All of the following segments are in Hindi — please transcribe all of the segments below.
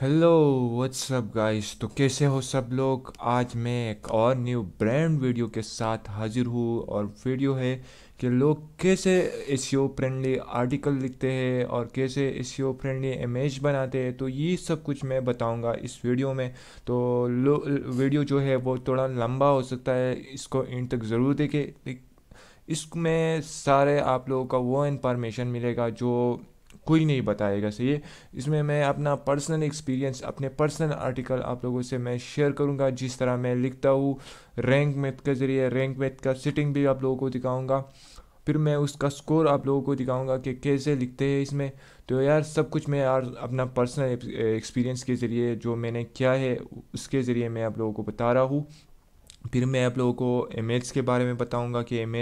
हेलो व्हाट्सअप गाइस तो कैसे हो सब लोग आज मैं एक और न्यू ब्रांड वीडियो के साथ हाजिर हूँ और वीडियो है कि लोग कैसे एस फ्रेंडली आर्टिकल लिखते हैं और कैसे एस फ्रेंडली इमेज बनाते हैं तो ये सब कुछ मैं बताऊंगा इस वीडियो में तो वीडियो जो है वो थोड़ा लंबा हो सकता है इसको इन तक ज़रूर देखे इसमें सारे आप लोगों का वो इन्फॉर्मेशन मिलेगा जो कोई नहीं बताएगा सही है इसमें मैं अपना पर्सनल एक्सपीरियंस अपने पर्सनल आर्टिकल आप लोगों से मैं शेयर करूँगा जिस तरह मैं लिखता हूँ रैंक मैथ के ज़रिए रैंक मैथ का सिटिंग भी आप लोगों को दिखाऊँगा फिर मैं उसका स्कोर आप लोगों को दिखाऊंगा कि कैसे लिखते हैं इसमें तो यार सब कुछ मैं यार अपना पर्सनल एक्सपीरियंस के ज़रिए जो मैंने किया है उसके ज़रिए मैं आप लोगों को बता रहा हूँ फिर मैं आप लोगों को एम के बारे में बताऊँगा कि एम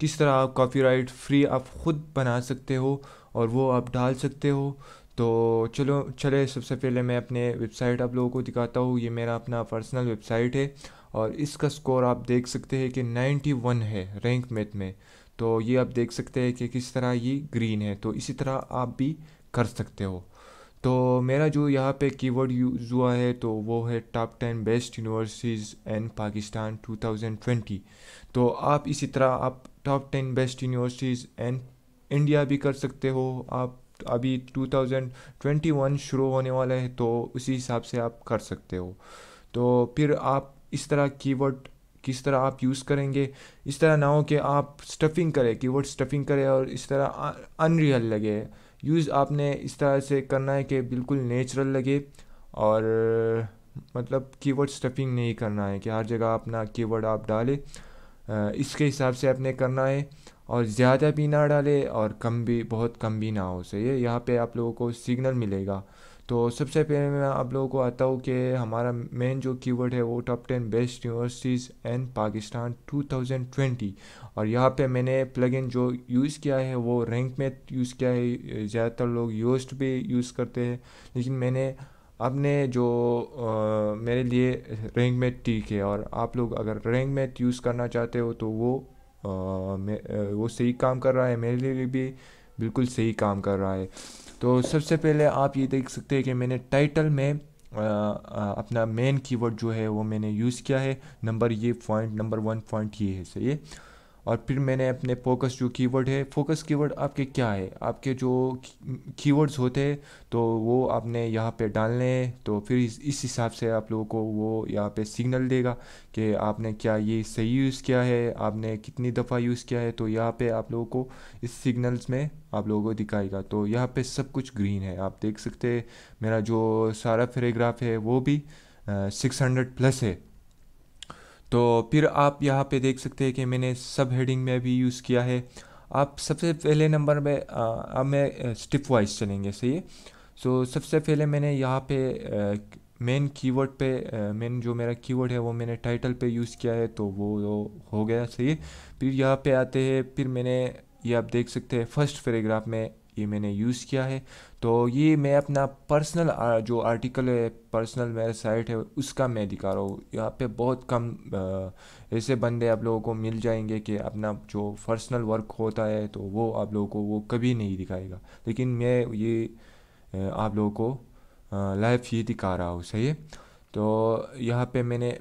किस तरह आप कॉपी फ्री आप ख़ुद बना सकते हो और वो आप डाल सकते हो तो चलो चले सबसे पहले मैं अपने वेबसाइट आप लोगों को दिखाता हूँ ये मेरा अपना पर्सनल वेबसाइट है और इसका स्कोर आप देख सकते हैं कि 91 है रैंक मैथ में तो ये आप देख सकते हैं कि किस तरह ये ग्रीन है तो इसी तरह आप भी कर सकते हो तो मेरा जो यहाँ पे कीवर्ड यूज़ हुआ है तो वो है top ten best universities in Pakistan 2020 तो आप इसी तरह आप top ten best universities in India भी कर सकते हो आप अभी 2021 शुरू होने वाला है तो उसी हिसाब से आप कर सकते हो तो फिर आप इस तरह कीवर्ड किस तरह आप यूज़ करेंगे इस तरह ना हो कि आप स्टफिंग करें कीवर्ड स्टफिंग करें और इस तरह अनरियल लगे यूज़ आपने इस तरह से करना है कि बिल्कुल नेचुरल लगे और मतलब कीवर्ड स्टफिंग नहीं करना है कि हर जगह अपना कीवर्ड आप डालें इसके हिसाब से आपने करना है और ज़्यादा भी ना डाले और कम भी बहुत कम भी ना हो सही है यहाँ पे आप लोगों को सिग्नल मिलेगा तो सबसे पहले मैं आप लोगों को आता हूँ कि हमारा मेन जो कीवर्ड है वो top ten best universities and Pakistan 2020 और यहाँ पे मैंने प्लगइन जो यूज़ किया है वो रैंक में यूज़ किया है ज़्यादातर लोग यूस्ट भी यूज़ करते हैं लेकिन मैंने अपने जो आ, मेरे लिए रैंक मेट ठीक है और आप लोग अगर रैंक मेट यूज़ करना चाहते हो तो वो वो सही काम कर रहा है मेरे लिए भी बिल्कुल सही काम कर रहा है तो सबसे पहले आप ये देख सकते हैं कि मैंने टाइटल में आ, आ, अपना मेन कीवर्ड जो है वो मैंने यूज़ किया है नंबर ये पॉइंट नंबर वन पॉइंट ये है सही है और फिर मैंने अपने फोकस जो कीवर्ड है फोकस कीवर्ड आपके क्या है आपके जो कीवर्ड्स होते हैं तो वो आपने यहाँ पे डालने हैं तो फिर इस हिसाब से आप लोगों को वो यहाँ पे सिग्नल देगा कि आपने क्या ये सही यूज़ किया है आपने कितनी दफ़ा यूज़ किया है तो यहाँ पे आप लोगों को इस सिग्नल्स में आप लोगों को दिखाएगा तो यहाँ पर सब कुछ ग्रीन है आप देख सकते मेरा जो सारा फेरेग्राफ है वो भी सिक्स हंड्रेड प्लस है तो फिर आप यहाँ पे देख सकते हैं कि मैंने सब हेडिंग में भी यूज़ किया है आप सबसे पहले नंबर में अब मैं स्टिप वाइज चलेंगे सही है सो so, सबसे पहले मैंने यहाँ पे मेन कीवर्ड पे मेन जो मेरा कीवर्ड है वो मैंने टाइटल पे यूज़ किया है तो वो हो गया सही है फिर यहाँ पे आते हैं फिर मैंने ये आप देख सकते हैं फर्स्ट पैराग्राफ में ये मैंने यूज़ किया है तो ये मैं अपना पर्सनल जो आर्टिकल है पर्सनल मेरा साइट है उसका मैं दिखा रहा हूँ यहाँ पे बहुत कम ऐसे बंदे आप लोगों को मिल जाएंगे कि अपना जो पर्सनल वर्क होता है तो वो आप लोगों को वो कभी नहीं दिखाएगा लेकिन मैं ये आप लोगों को लाइव ही दिखा रहा हूँ सही है तो यहाँ पे मैंने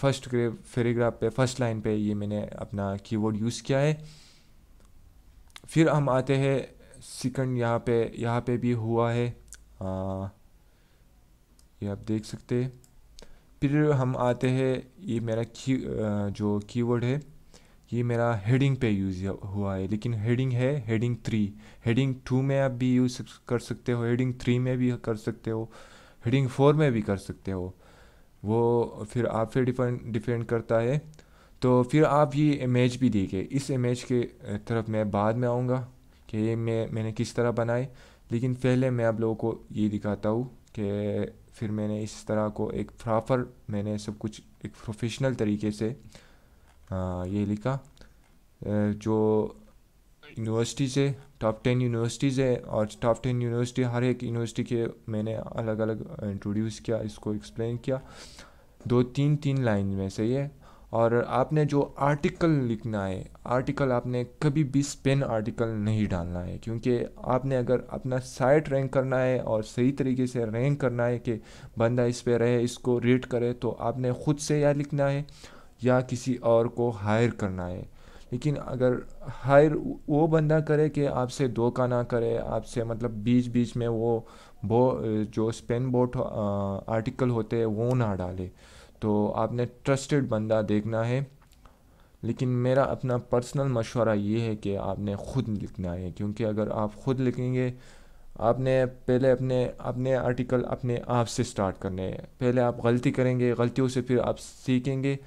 फर्स्ट पैराग्राफ पे फर्स्ट लाइन पे ये मैंने अपना कीवर्ड यूज़ किया है फिर हम आते हैं सेकंड यहाँ पे यहाँ पे भी हुआ है आ, ये आप देख सकते हैं फिर हम आते हैं ये मेरा की जो कीवर्ड है ये मेरा हेडिंग पे यूज़ हुआ है लेकिन हेडिंग है हेडिंग थ्री हेडिंग टू में आप भी यूज़ कर सकते हो हेडिंग थ्री में भी कर सकते हो हेडिंग फोर में भी कर सकते हो वो फिर आप पे डिपेंड डिपेंड करता है तो फिर आप ये इमेज भी देखें इस इमेज के तरफ मैं बाद में आऊँगा कि मैं मैंने किस तरह बनाई लेकिन पहले मैं आप लोगों को ये दिखाता हूँ कि फिर मैंने इस तरह को एक प्रॉपर मैंने सब कुछ एक प्रोफेशनल तरीके से आ, ये लिखा जो यूनिवर्सिटीज़ है टॉप टेन यूनिवर्सिटीज़ है और टॉप टेन यूनिवर्सिटी हर एक यूनिवर्सिटी के मैंने अलग अलग इंट्रोड्यूस किया इसको एक्सप्लेन किया दो तीन तीन लाइन में सही है और आपने जो आर्टिकल लिखना है आर्टिकल आपने कभी भी स्पेन आर्टिकल नहीं डालना है क्योंकि आपने अगर अपना साइट रैंक करना है और सही तरीके से रैंक करना है कि बंदा इस पे रहे इसको रेट करे तो आपने ख़ुद से या लिखना है या किसी और को हायर करना है लेकिन अगर हायर वो बंदा करे कि आपसे धोखा ना करे आपसे मतलब बीच बीच में वो बो जो स्पेन बोट आर्टिकल होते हैं वो ना डाले तो आपने ट्रस्टेड बंदा देखना है लेकिन मेरा अपना पर्सनल मशवरा ये है कि आपने ख़ुद लिखना है क्योंकि अगर आप ख़ुद लिखेंगे आपने पहले अपने अपने आर्टिकल अपने आप से स्टार्ट करने हैं पहले आप गलती करेंगे गलतियों से फिर आप सीखेंगे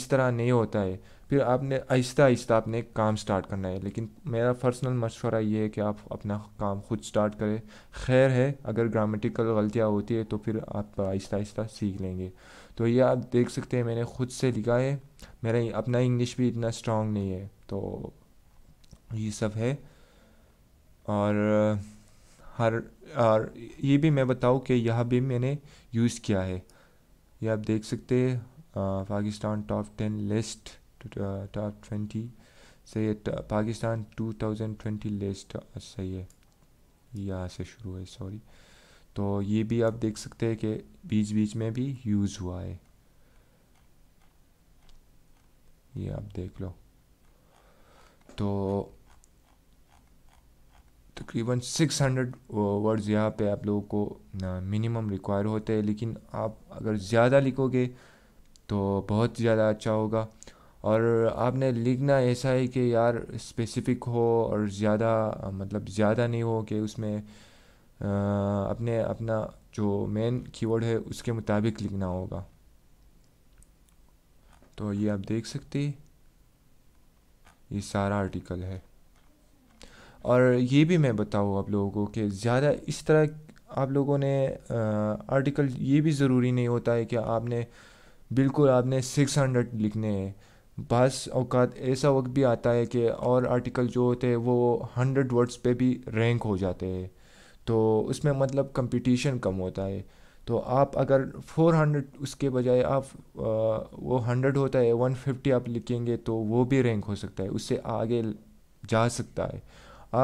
इस तरह नहीं होता है फिर आपने आहिस्ता आहिस्ता आपने एक काम स्टार्ट करना है लेकिन मेरा पर्सनल मशवरा ये है कि आप अपना काम खुद स्टार्ट करें खैर है अगर ग्रामेटिकल गलतियाँ होती है तो फिर आप आहिस्ता आहिस्ता सीख लेंगे तो ये आप देख सकते हैं मैंने खुद से लिखा है मेरा अपना इंग्लिश भी इतना स्ट्रॉन्ग नहीं है तो ये सब है और हर और ये भी मैं बताऊँ कि यह भी मैंने यूज़ किया है ये आप देख सकते हैं Pakistan top ten list top twenty uh, सही है पाकिस्तान ट्वेंटी लिस्ट uh, सही है यहाँ से शुरू है सॉरी तो ये भी आप देख सकते हैं कि बीच बीच में भी यूज़ हुआ है ये आप देख लो तो तकरीबन 600 वर्ड्स uh, यहाँ पे आप लोगों को मिनिमम रिक्वायर होते हैं लेकिन आप अगर ज़्यादा लिखोगे तो बहुत ज़्यादा अच्छा होगा और आपने लिखना ऐसा है कि यार स्पेसिफिक हो और ज़्यादा मतलब ज़्यादा नहीं हो कि उसमें अपने अपना जो मेन कीवर्ड है उसके मुताबिक लिखना होगा तो ये आप देख सकते ये सारा आर्टिकल है और ये भी मैं बताऊँ आप लोगों को कि ज़्यादा इस तरह आप लोगों ने आर्टिकल ये भी ज़रूरी नहीं होता है कि आपने बिल्कुल आपने 600 लिखने हैं बस अवकात ऐसा वक्त भी आता है कि और आर्टिकल जो होते हैं वो हंड्रेड वर्ड्स पे भी रैंक हो जाते हैं तो उसमें मतलब कंपटीशन कम होता है तो आप अगर फोर हंड्रेड उसके बजाय आप आ, वो हंड्रेड होता है वन फिफ्टी आप लिखेंगे तो वो भी रैंक हो सकता है उससे आगे जा सकता है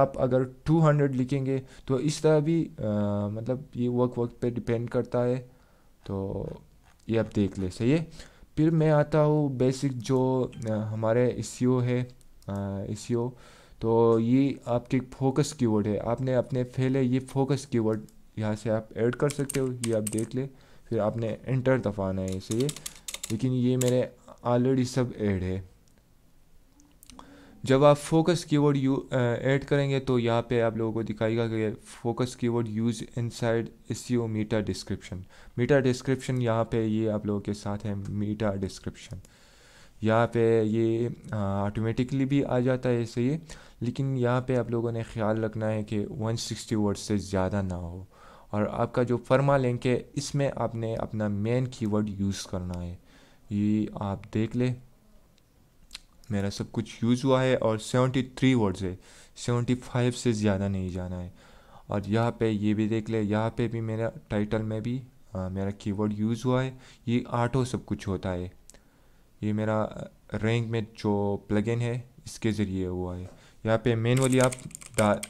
आप अगर टू हंड्रेड लिखेंगे तो इस तरह भी आ, मतलब ये वर्क वर्क पे डिपेंड करता है तो ये आप देख ले सही है फिर मैं आता हूँ बेसिक जो हमारे इसयो e है इसयो e तो ये आपके फोकस कीवर्ड है आपने अपने पहले ये फोकस कीवर्ड यहाँ से आप ऐड कर सकते हो ये आप देख ले फिर आपने इंटर दफाना है इसे लेकिन ये मेरे ऑलरेडी सब ऐड है जब आप फोकस कीवर्ड यू ऐड करेंगे तो यहाँ पे आप लोगों को दिखाएगा कि focus keyword use inside SEO meta description meta description यहाँ पे ये आप लोगों के साथ है मीटा डिस्क्रिप्शन यहाँ पे ये ऑटोमेटिकली uh, भी आ जाता है ऐसे ये लेकिन यहाँ पे आप लोगों ने ख्याल रखना है कि 160 वर्ड से ज़्यादा ना हो और आपका जो फर्मा लिंक है इसमें आपने अपना मेन कीवर्ड यूज़ करना है ये आप देख ले मेरा सब कुछ यूज़ हुआ है और सेवेंटी थ्री वर्ड्स है सेवेंटी फाइव से ज़्यादा नहीं जाना है और यहाँ पे ये भी देख ले यहाँ पे भी मेरा टाइटल में भी आ, मेरा कीवर्ड यूज़ हुआ है ये आठों सब कुछ होता है ये मेरा रैंक में जो प्लगइन है इसके ज़रिए हुआ है यहाँ पे मैनुअली आप डाल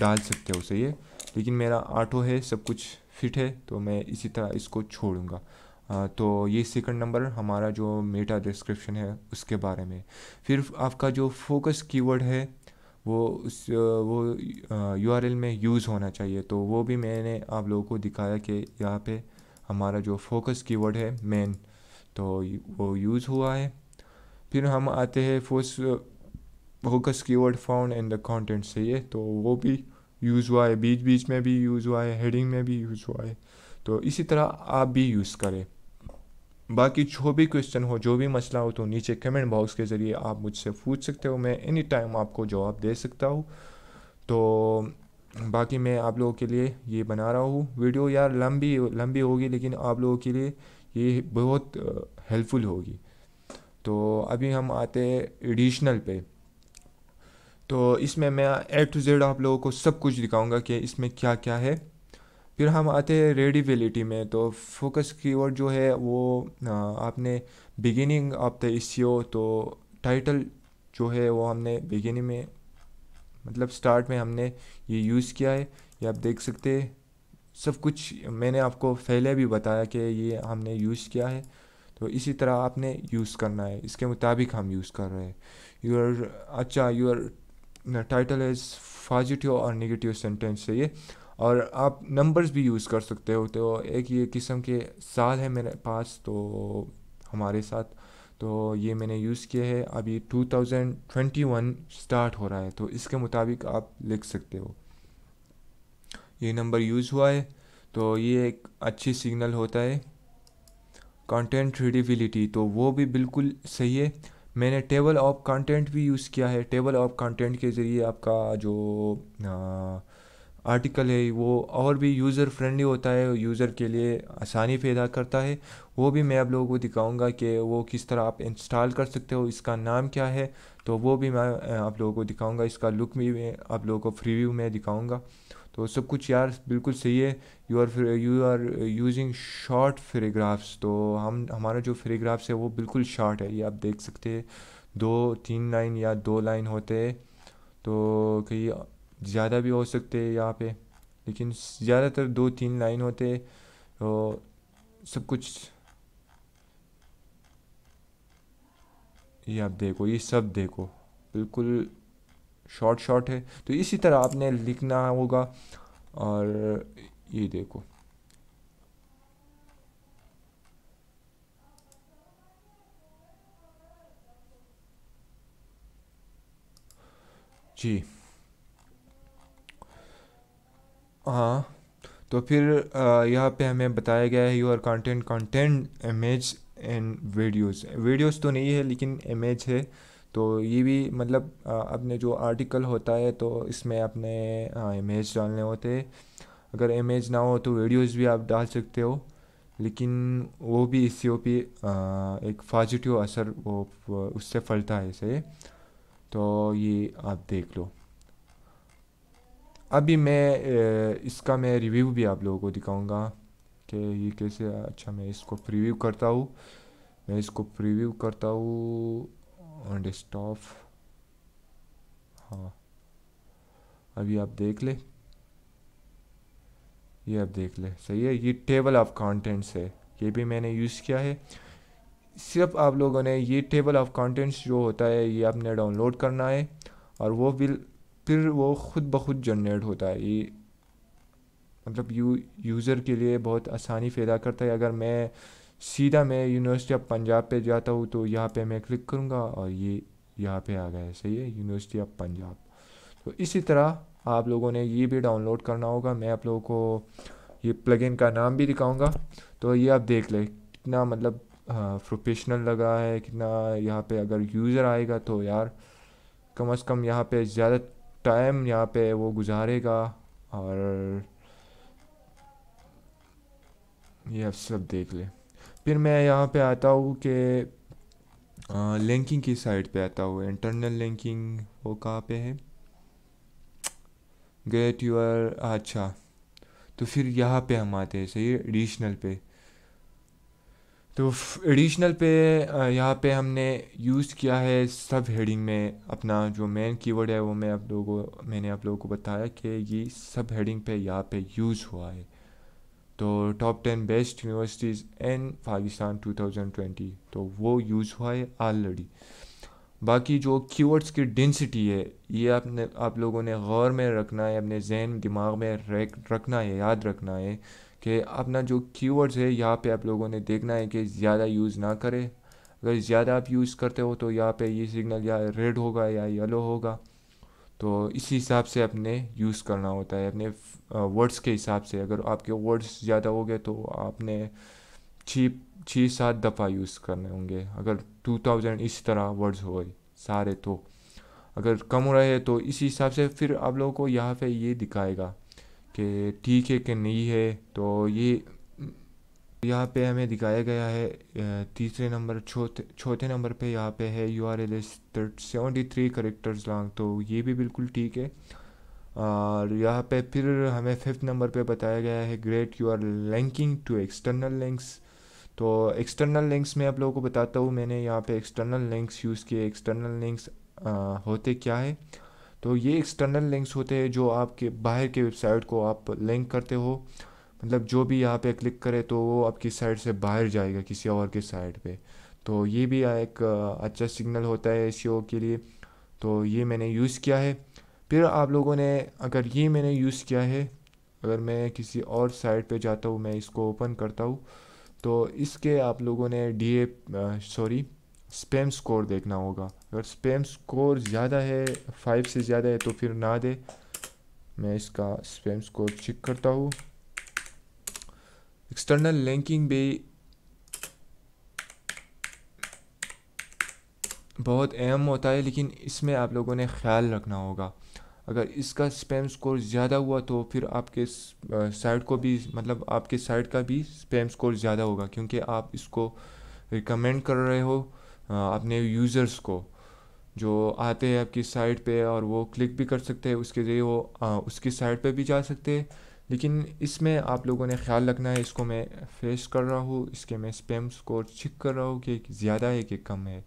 डाल सकते हो सही है लेकिन मेरा आठों है सब कुछ फिट है तो मैं इसी तरह इसको छोड़ूंगा तो ये सेकंड नंबर हमारा जो मेटा डिस्क्रिप्शन है उसके बारे में फिर आपका जो फोकस कीवर्ड है वो उस वो यू में यूज़ होना चाहिए तो वो भी मैंने आप लोगों को दिखाया कि यहाँ पे हमारा जो फोकस कीवर्ड है मेन तो वो यूज़ हुआ है फिर हम आते हैं फोस focus keyword found in the content से ये तो वो भी यूज़ हुआ है बीच बीच में भी यूज़ हुआ है हेडिंग में भी यूज़ हुआ है तो इसी तरह आप भी यूज़ करें बाकी जो भी क्वेश्चन हो जो भी मसला हो तो नीचे कमेंट बॉक्स के ज़रिए आप मुझसे पूछ सकते हो मैं एनी टाइम आपको जवाब दे सकता हूँ तो बाकी मैं आप लोगों के लिए ये बना रहा हूँ वीडियो यार लंबी लंबी होगी लेकिन आप लोगों के लिए ये बहुत हेल्पफुल होगी तो अभी हम आते हैं एडिशनल पे तो इसमें मैं ए टू जेड आप लोगों को सब कुछ दिखाऊंगा कि इसमें क्या क्या है फिर हम आते हैं रेडिबिलिटी में तो फोकस कीवर्ड जो है वो आपने बिगिनिंग ऑफ द इश्यो तो टाइटल जो है वो हमने बिगिनिंग में मतलब स्टार्ट में हमने ये यूज़ किया है ये आप देख सकते हैं सब कुछ मैंने आपको पहले भी बताया कि ये हमने यूज़ किया है तो इसी तरह आपने यूज़ करना है इसके मुताबिक हम यूज़ कर रहे हैं यूर अच्छा यूर टाइटल इज़ पॉजिटिव और नेगेटिव सेंटेंस है ये और आप नंबर्स भी यूज़ कर सकते हो तो एक ये किस्म के साल है मेरे पास तो हमारे साथ तो ये मैंने यूज़ किया है अभी 2021 स्टार्ट हो रहा है तो इसके मुताबिक आप लिख सकते हो ये नंबर यूज़ हुआ है तो ये एक अच्छी सिग्नल होता है कंटेंट रिडिबिलिटी तो वो भी बिल्कुल सही है मैंने टेबल ऑफ कंटेंट भी यूज़ किया है टेबल ऑफ कंटेंट के ज़रिए आपका जो आ, आर्टिकल है वो और भी यूज़र फ्रेंडली होता है यूज़र के लिए आसानी पैदा करता है वो भी मैं आप लोगों को दिखाऊंगा कि वो किस तरह आप इंस्टॉल कर सकते हो इसका नाम क्या है तो वो भी मैं आप लोगों को दिखाऊंगा इसका लुक भी मैं आप लोगों को फ्री व्यू में दिखाऊंगा तो सब कुछ यार बिल्कुल सही है you are you are using short paragraphs तो हम हमारा जो फ्रेग्राफ्स है वो बिल्कुल शॉर्ट है ये आप देख सकते हैं दो तीन लाइन या दो लाइन होते हैं तो कहीं ज़्यादा भी हो सकते हैं यहाँ पे लेकिन ज़्यादातर दो तीन लाइन होते तो सब कुछ ये आप देखो ये सब देखो बिल्कुल शॉर्ट शॉर्ट है तो इसी तरह आपने लिखना होगा और ये देखो जी हाँ तो फिर यहाँ पे हमें बताया गया है your content content image and videos videos तो नहीं है लेकिन इमेज है तो ये भी मतलब अपने जो आर्टिकल होता है तो इसमें अपने इमेज डालने होते हैं अगर इमेज ना हो तो वीडियोस भी आप डाल सकते हो लेकिन वो भी इसी ओ पी एक पॉजिटिव असर वो उससे फलता है इसे तो ये आप देख लो अभी मैं इसका मैं रिव्यू भी आप लोगों को दिखाऊंगा कि ये कैसे अच्छा मैं इसको प्रीव्यू करता हूँ मैं इसको प्रीव्यू करता हूँ ऑन डेस्कटॉप हाँ अभी आप देख ले ये आप देख ले सही है ये टेबल ऑफ कंटेंट्स है ये भी मैंने यूज़ किया है सिर्फ आप लोगों ने ये टेबल ऑफ कंटेंट्स जो होता है ये आपने डाउनलोड करना है और वो बिल फिर वो ख़ुद ब खुद जनरेट होता है ये मतलब यू यूज़र के लिए बहुत आसानी पैदा करता है अगर मैं सीधा मैं यूनिवर्सिटी ऑफ पंजाब पे जाता हूँ तो यहाँ पे मैं क्लिक करूँगा और ये यहाँ पे आ गया सही है यूनिवर्सिटी ऑफ पंजाब तो इसी तरह आप लोगों ने ये भी डाउनलोड करना होगा मैं आप लोगों को ये प्लगइन का नाम भी दिखाऊँगा तो ये आप देख लें कितना मतलब प्रोफेशनल लग रहा है कितना यहाँ पर अगर यूज़र आएगा तो यार कम अज़ कम यहाँ पर ज़्यादा टाइम यहाँ पे वो गुजारेगा और ये सब देख ले फिर मैं यहाँ पे आता हूँ कि लिंकिंग की साइड पे आता हूँ इंटरनल लिंकिंग वो कहाँ पे है गेट यूर अच्छा तो फिर यहाँ पे हम आते हैं सही एडिशनल पे तो एडिशनल पे यहाँ पे हमने यूज़ किया है सब हेडिंग में अपना जो मेन कीवर्ड है वो मैं आप लोगों मैंने आप लोगों को बताया कि ये सब हेडिंग पे यहाँ पे यूज़ हुआ है तो top ten best universities in Pakistan 2020 तो वो यूज़ हुआ है ऑलरेडी बाकी जो कीवर्ड्स की डेंसिटी है ये आपने आप लोगों ने गौर में रखना है अपने जहन दिमाग में रखना है याद रखना है कि अपना जो कीवर्ड्स है यहाँ पे आप लोगों ने देखना है कि ज़्यादा यूज़ ना करें अगर ज़्यादा आप यूज़ करते हो तो यहाँ पे ये सिग्नल या रेड होगा या येलो होगा तो इसी हिसाब से अपने यूज़ करना होता है अपने वर्ड्स के हिसाब से अगर आपके वर्ड्स ज़्यादा हो गए तो आपने छः छः सात दफ़ा यूज़ करने होंगे अगर टू थाउजेंड इस तरह वर्ड्स हो सारे तो अगर कम हो रहे हैं तो इसी हिसाब से फिर आप लोगों को यहाँ पे ये दिखाएगा कि ठीक है कि नहीं है तो ये यहाँ पे हमें दिखाया गया है तीसरे नंबर चौथे चौथे नंबर पे यहाँ पे है you R L is seventy three characters long तो ये भी बिल्कुल ठीक है और यहाँ पे फिर हमें फिफ्थ नंबर पे बताया गया है great you are linking to external links तो एक्सटर्नल लिंक्स में आप लोगों को बताता हूँ मैंने यहाँ पे एक्सटर्नल लिंक्स यूज़ किए एक्सटर्नल लिंक्स होते क्या है तो ये एक्सटर्नल लिंक्स होते हैं जो आपके बाहर के वेबसाइट को आप लिंक करते हो मतलब जो भी यहाँ पे क्लिक करे तो वो आपकी साइट से बाहर जाएगा किसी और के साइट पे तो ये भी एक अच्छा सिग्नल होता है ए e के लिए तो ये मैंने यूज़ किया है फिर आप लोगों ने अगर ये मैंने यूज़ किया है अगर मैं किसी और साइट पे जाता हूँ मैं इसको ओपन करता हूँ तो इसके आप लोगों ने डी सॉरी स्पेम स्कोर देखना होगा अगर स्पेम स्कोर ज़्यादा है फाइव से ज़्यादा है तो फिर ना दे मैं इसका स्पेम स्कोर चेक करता हूँ एक्सटर्नल लिंकिंग भी बहुत अहम होता है लेकिन इसमें आप लोगों ने ख्याल रखना होगा अगर इसका स्पैम स्कोर ज़्यादा हुआ तो फिर आपके साइट को भी मतलब आपके साइट का भी स्पैम स्कोर ज़्यादा होगा क्योंकि आप इसको रिकमेंड कर रहे हो अपने यूज़र्स को जो आते हैं आपकी साइट पे और वो क्लिक भी कर सकते हैं उसके ज़रिए वो आ, उसकी साइट पे भी जा सकते हैं लेकिन इसमें आप लोगों ने ख्याल रखना है इसको मैं फेस कर रहा हूँ इसके मैं स्पेम स्कोर चेक कर रहा हूँ कि ज़्यादा है कि कम है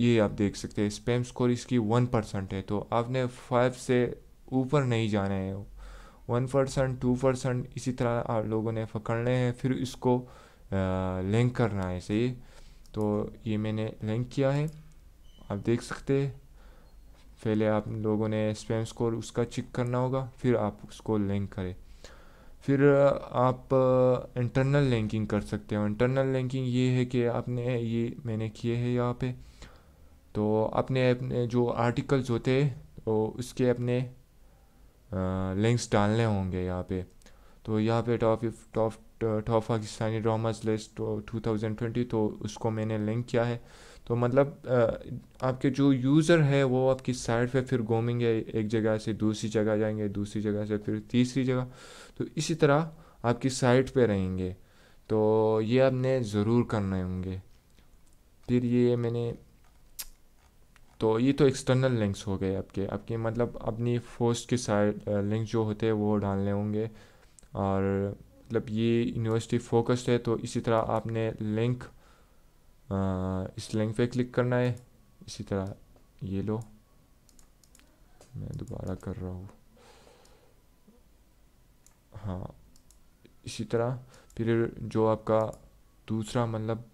ये आप देख सकते हैं स्पेम स्कोर इसकी वन परसेंट है तो आपने फाइव से ऊपर नहीं जाना है वन परसेंट टू परसेंट इसी तरह आप लोगों ने पकड़ने हैं फिर इसको लिंक करना है सही तो ये मैंने लिंक किया है आप देख सकते हैं पहले आप लोगों ने स्पैम स्कोर उसका चेक करना होगा फिर आप उसको लिंक करें फिर आप इंटरनल लिंकिंग कर सकते हो इंटरनल लिंकिंग ये है कि आपने ये मैंने किए हैं यहाँ पे तो अपने अपने जो आर्टिकल्स होते हैं तो उसके अपने लिंक्स डालने होंगे यहाँ पे तो यहाँ पे top top top Pakistani dramas list two thousand twenty तो उसको मैंने लिंक किया है तो मतलब uh, आपके जो यूज़र है वो आपकी साइट पे फिर घूमेंगे एक जगह से दूसरी जगह जाएंगे दूसरी जगह से फिर तीसरी जगह तो इसी तरह आपकी साइट पे रहेंगे तो ये आपने ज़रूर करने होंगे फिर ये मैंने तो ये तो एक्सटर्नल लिंक्स हो गए आपके आपके मतलब अपनी फोस्ट के साइड लिंक uh, जो होते हैं वो डालने होंगे और मतलब ये यूनिवर्सिटी फोकस्ड है तो इसी तरह आपने लिंक इस लिंक पे क्लिक करना है इसी तरह ये लो मैं दोबारा कर रहा हूँ हाँ इसी तरह फिर जो आपका दूसरा मतलब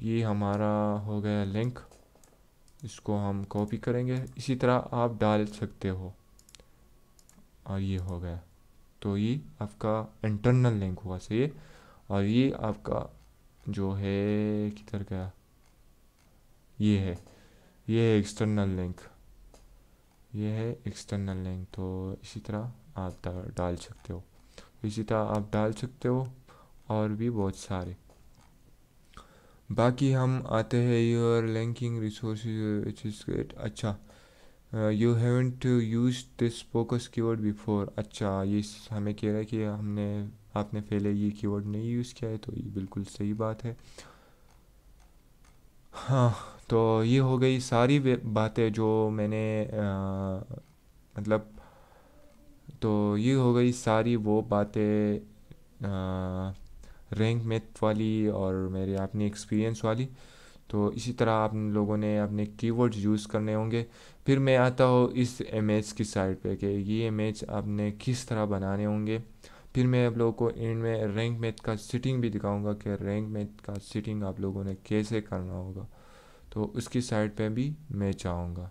ये हमारा हो गया लिंक इसको हम कॉपी करेंगे इसी तरह आप डाल सकते हो और ये हो गया तो ये आपका इंटरनल लिंक हुआ सही है और ये आपका जो है किधर गया ये है ये है एक्सटर्नल लिंक ये है एक्सटर्नल लिंक तो इसी तरह आप डाल सकते हो इसी तरह आप डाल सकते हो और भी बहुत सारे बाकी हम आते हैं योर लिंकिंग रिसोर्स अच्छा you haven't use this focus keyword before अच्छा ये हमें कह रहा है कि हमने आपने पहले ये कीवर्ड नहीं यूज़ किया है तो ये बिल्कुल सही बात है हाँ तो ये हो गई सारी बातें जो मैंने आ, मतलब तो ये हो गई सारी वो बातें रैंक मेथ वाली और मेरे अपनी एक्सपीरियंस वाली तो इसी तरह आप लोगों ने अपने कीवर्ड्स यूज़ करने होंगे फिर मैं आता हूँ इस इमेज की साइड पे कि ये इमेज आपने किस तरह बनाने होंगे फिर मैं आप लोगों को एंड में रैंक मैथ का सिटिंग भी दिखाऊंगा कि रैंक मैथ का सिटिंग आप लोगों ने कैसे करना होगा तो उसकी साइड पे भी मैं चाहूँगा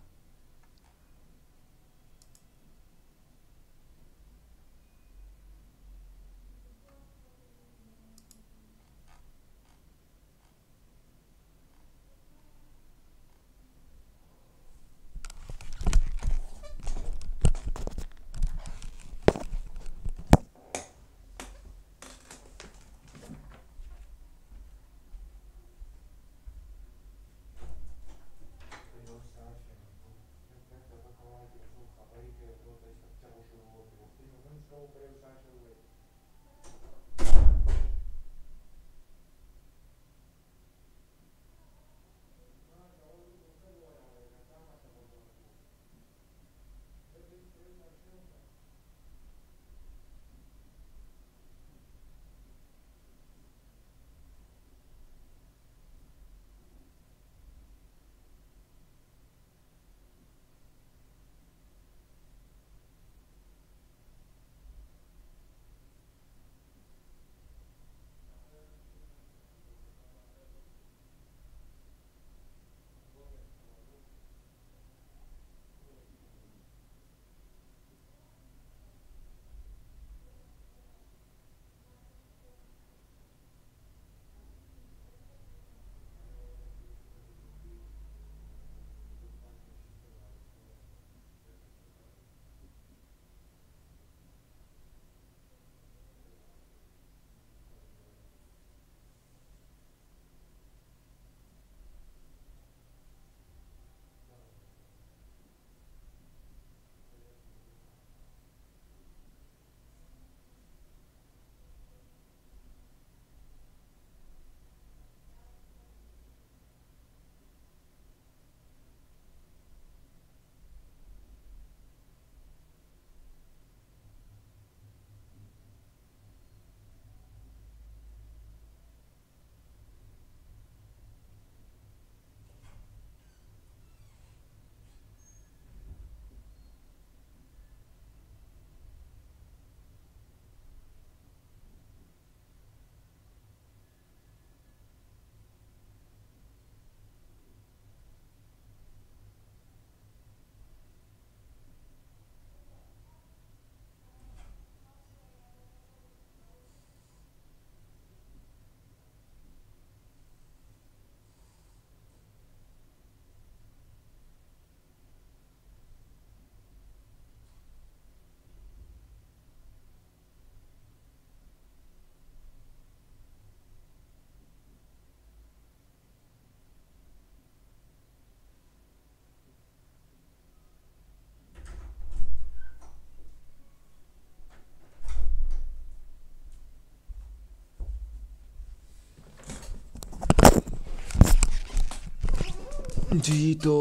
जी तो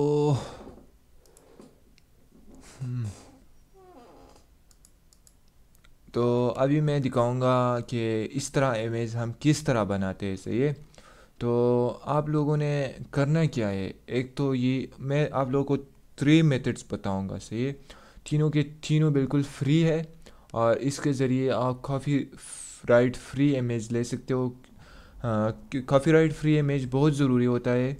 हम्म। तो अभी मैं दिखाऊंगा कि इस तरह इमेज हम किस तरह बनाते हैं सही है तो आप लोगों ने करना क्या है एक तो ये मैं आप लोगों को थ्री मेथड्स बताऊंगा सही है तीनों के तीनों बिल्कुल फ्री है और इसके ज़रिए आप काफ़ी राइट फ्री इमेज ले सकते हो काफ़ी राइट फ्री इमेज बहुत ज़रूरी होता है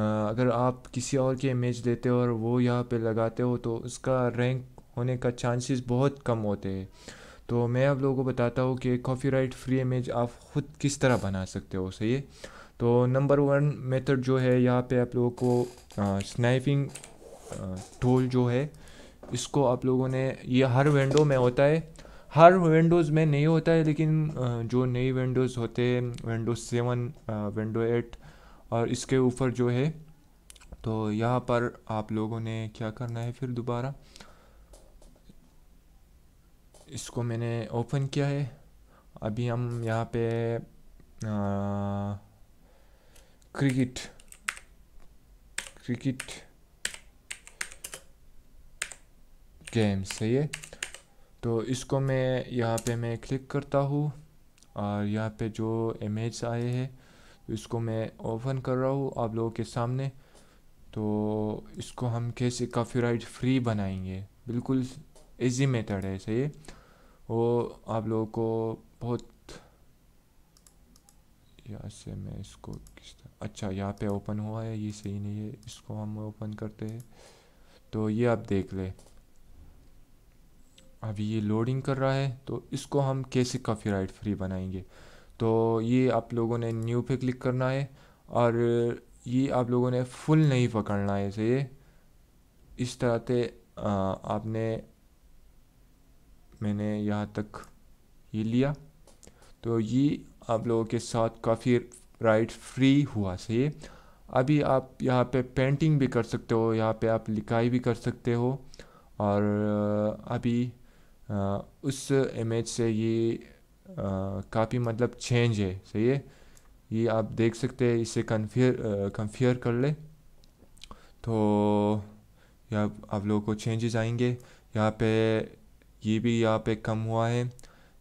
अगर आप किसी और के इमेज देते हो और वो यहाँ पे लगाते हो तो उसका रैंक होने का चांसेस बहुत कम होते हैं तो मैं आप लोगों को बताता हूँ कि कॉपीराइट फ्री इमेज आप ख़ुद किस तरह बना सकते हो सही है तो नंबर वन मेथड जो है यहाँ पे आप लोगों को स्नाइपिंग टूल जो है इसको आप लोगों ने ये हर विंडो में होता है हर विंडोज़ में नहीं होता है लेकिन जो नई विंडोज़ होते हैं विंडोज़ सेवन विंडो एट और इसके ऊपर जो है तो यहाँ पर आप लोगों ने क्या करना है फिर दोबारा इसको मैंने ओपन किया है अभी हम यहाँ पे आ, क्रिकेट क्रिकेट गेम सही है तो इसको मैं यहाँ पे मैं क्लिक करता हूँ और यहाँ पे जो इमेज आए हैं इसको मैं ओपन कर रहा हूँ आप लोगों के सामने तो इसको हम कैसे कॉपीराइट फ्री बनाएंगे बिल्कुल इजी मेथड है सही वो आप लोगों को बहुत यहाँ से मैं इसको किस तरह अच्छा यहाँ पे ओपन हुआ है ये सही नहीं है इसको हम ओपन करते हैं तो ये आप देख ले अभी ये लोडिंग कर रहा है तो इसको हम कैसे कॉपीराइट फ्री बनाएंगे तो ये आप लोगों ने न्यू पे क्लिक करना है और ये आप लोगों ने फुल नहीं पकड़ना है इसे इस तरह से आपने मैंने यहाँ तक ये लिया तो ये आप लोगों के साथ काफ़ी राइट फ्री हुआ से अभी आप यहाँ पे पेंटिंग भी कर सकते हो यहाँ पे आप लिखाई भी कर सकते हो और अभी उस इमेज से ये काफ़ी मतलब चेंज है सही है ये आप देख सकते हैं इसे कन्फियर कन्फियर कर ले तो या आप लोगों को चेंजेस आएंगे यहाँ पे ये भी यहाँ पे कम हुआ है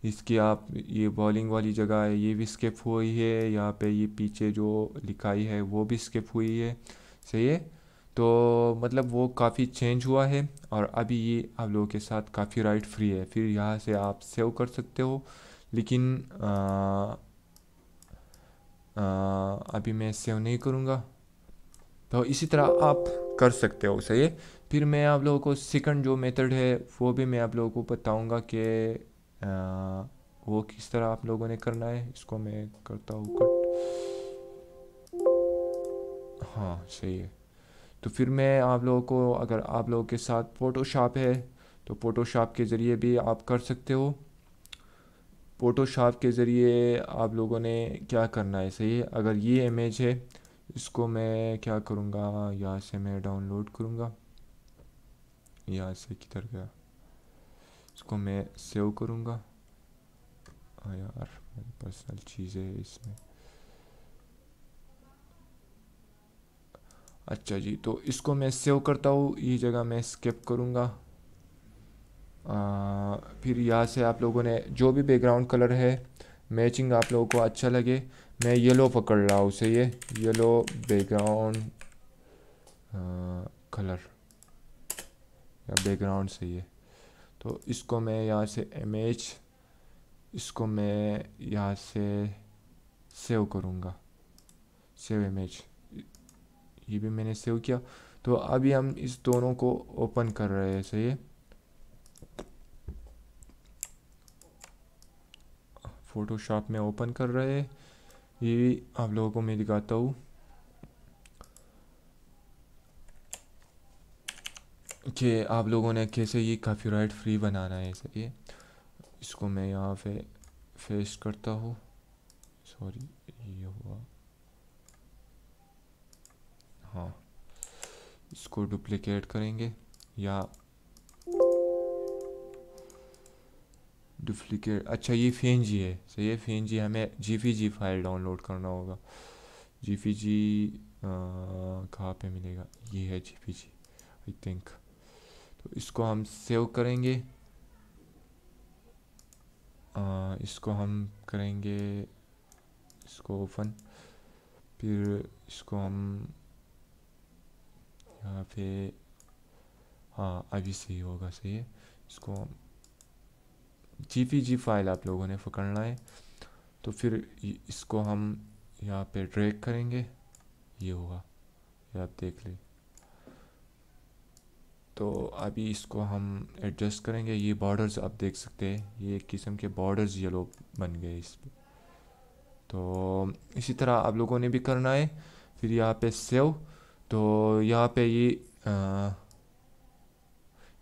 इसकी आप ये बॉलिंग वाली जगह है ये भी स्किप हुई है यहाँ पे ये पीछे जो लिखाई है वो भी स्किप हुई है सही है तो मतलब वो काफ़ी चेंज हुआ है और अभी ये आप लोगों के साथ काफ़ी राइट फ्री है फिर यहाँ से आप सेव कर सकते हो लेकिन आ, आ, अभी मैं सेव नहीं करूँगा तो इसी तरह आप कर सकते हो सही है फिर मैं आप लोगों को सेकंड जो मेथड है वो भी मैं आप लोगों को बताऊंगा कि वो किस तरह आप लोगों ने करना है इसको मैं करता हूँ कट हाँ सही है तो फिर मैं आप लोगों को अगर आप लोगों के साथ फ़ोटोशॉप है तो फ़ोटोशॉप के ज़रिए भी आप कर सकते हो फ़ोटोशॉप के ज़रिए आप लोगों ने क्या करना है सही है अगर ये इमेज है इसको मैं क्या करूँगा यहाँ से मैं डाउनलोड करूँगा यहाँ से किधर गया इसको मैं सेव करूँगा हाँ यार मेरे पर्सनल चीज़ें है इसमें अच्छा जी तो इसको मैं सेव करता हूँ ये जगह मैं स्किप करूँगा फिर यहाँ से आप लोगों ने जो भी बैकग्राउंड कलर है मैचिंग आप लोगों को अच्छा लगे मैं येलो पकड़ रहा हूँ उसे ये येलो बैकग्राउंड कलर या बैकग्राउंड से ये तो इसको मैं यहाँ से इमेज इसको मैं यहाँ से सेव करूँगा सेव इमेज ये भी मैंने सेव किया तो अभी हम इस दोनों को ओपन कर रहे हैं सही है फ़ोटोशॉप में ओपन कर रहे ये भी आप लोगों को मैं दिखाता हूँ कि आप लोगों ने कैसे ये कॉपीराइट फ्री बनाना है सही है इसको मैं यहाँ पे फेस्ट करता हूँ सॉरी ये हुआ हाँ इसको डुप्लिकेट करेंगे या डुप्लिकेट अच्छा ये फी जी है सही है फेन जी हमें J P G file download करना होगा जी पी जी कहाँ पे मिलेगा ये है जी पी जी आई थिंक तो इसको हम सेव करेंगे आ, इसको हम करेंगे इसको ओपन फिर इसको हम यहाँ पे हाँ अभी सही होगा सही है इसको हम जी पी जी फाइल आप लोगों ने पकड़ना है तो फिर इसको हम यहाँ पे ड्रैग करेंगे ये होगा ये आप देख लें तो अभी इसको हम एडजस्ट करेंगे ये बॉर्डर्स आप देख सकते हैं ये एक किस्म के बॉर्डर्स येलो बन गए इस पर तो इसी तरह आप लोगों ने भी करना है फिर यहाँ पे सेव तो यहाँ पे ये आ,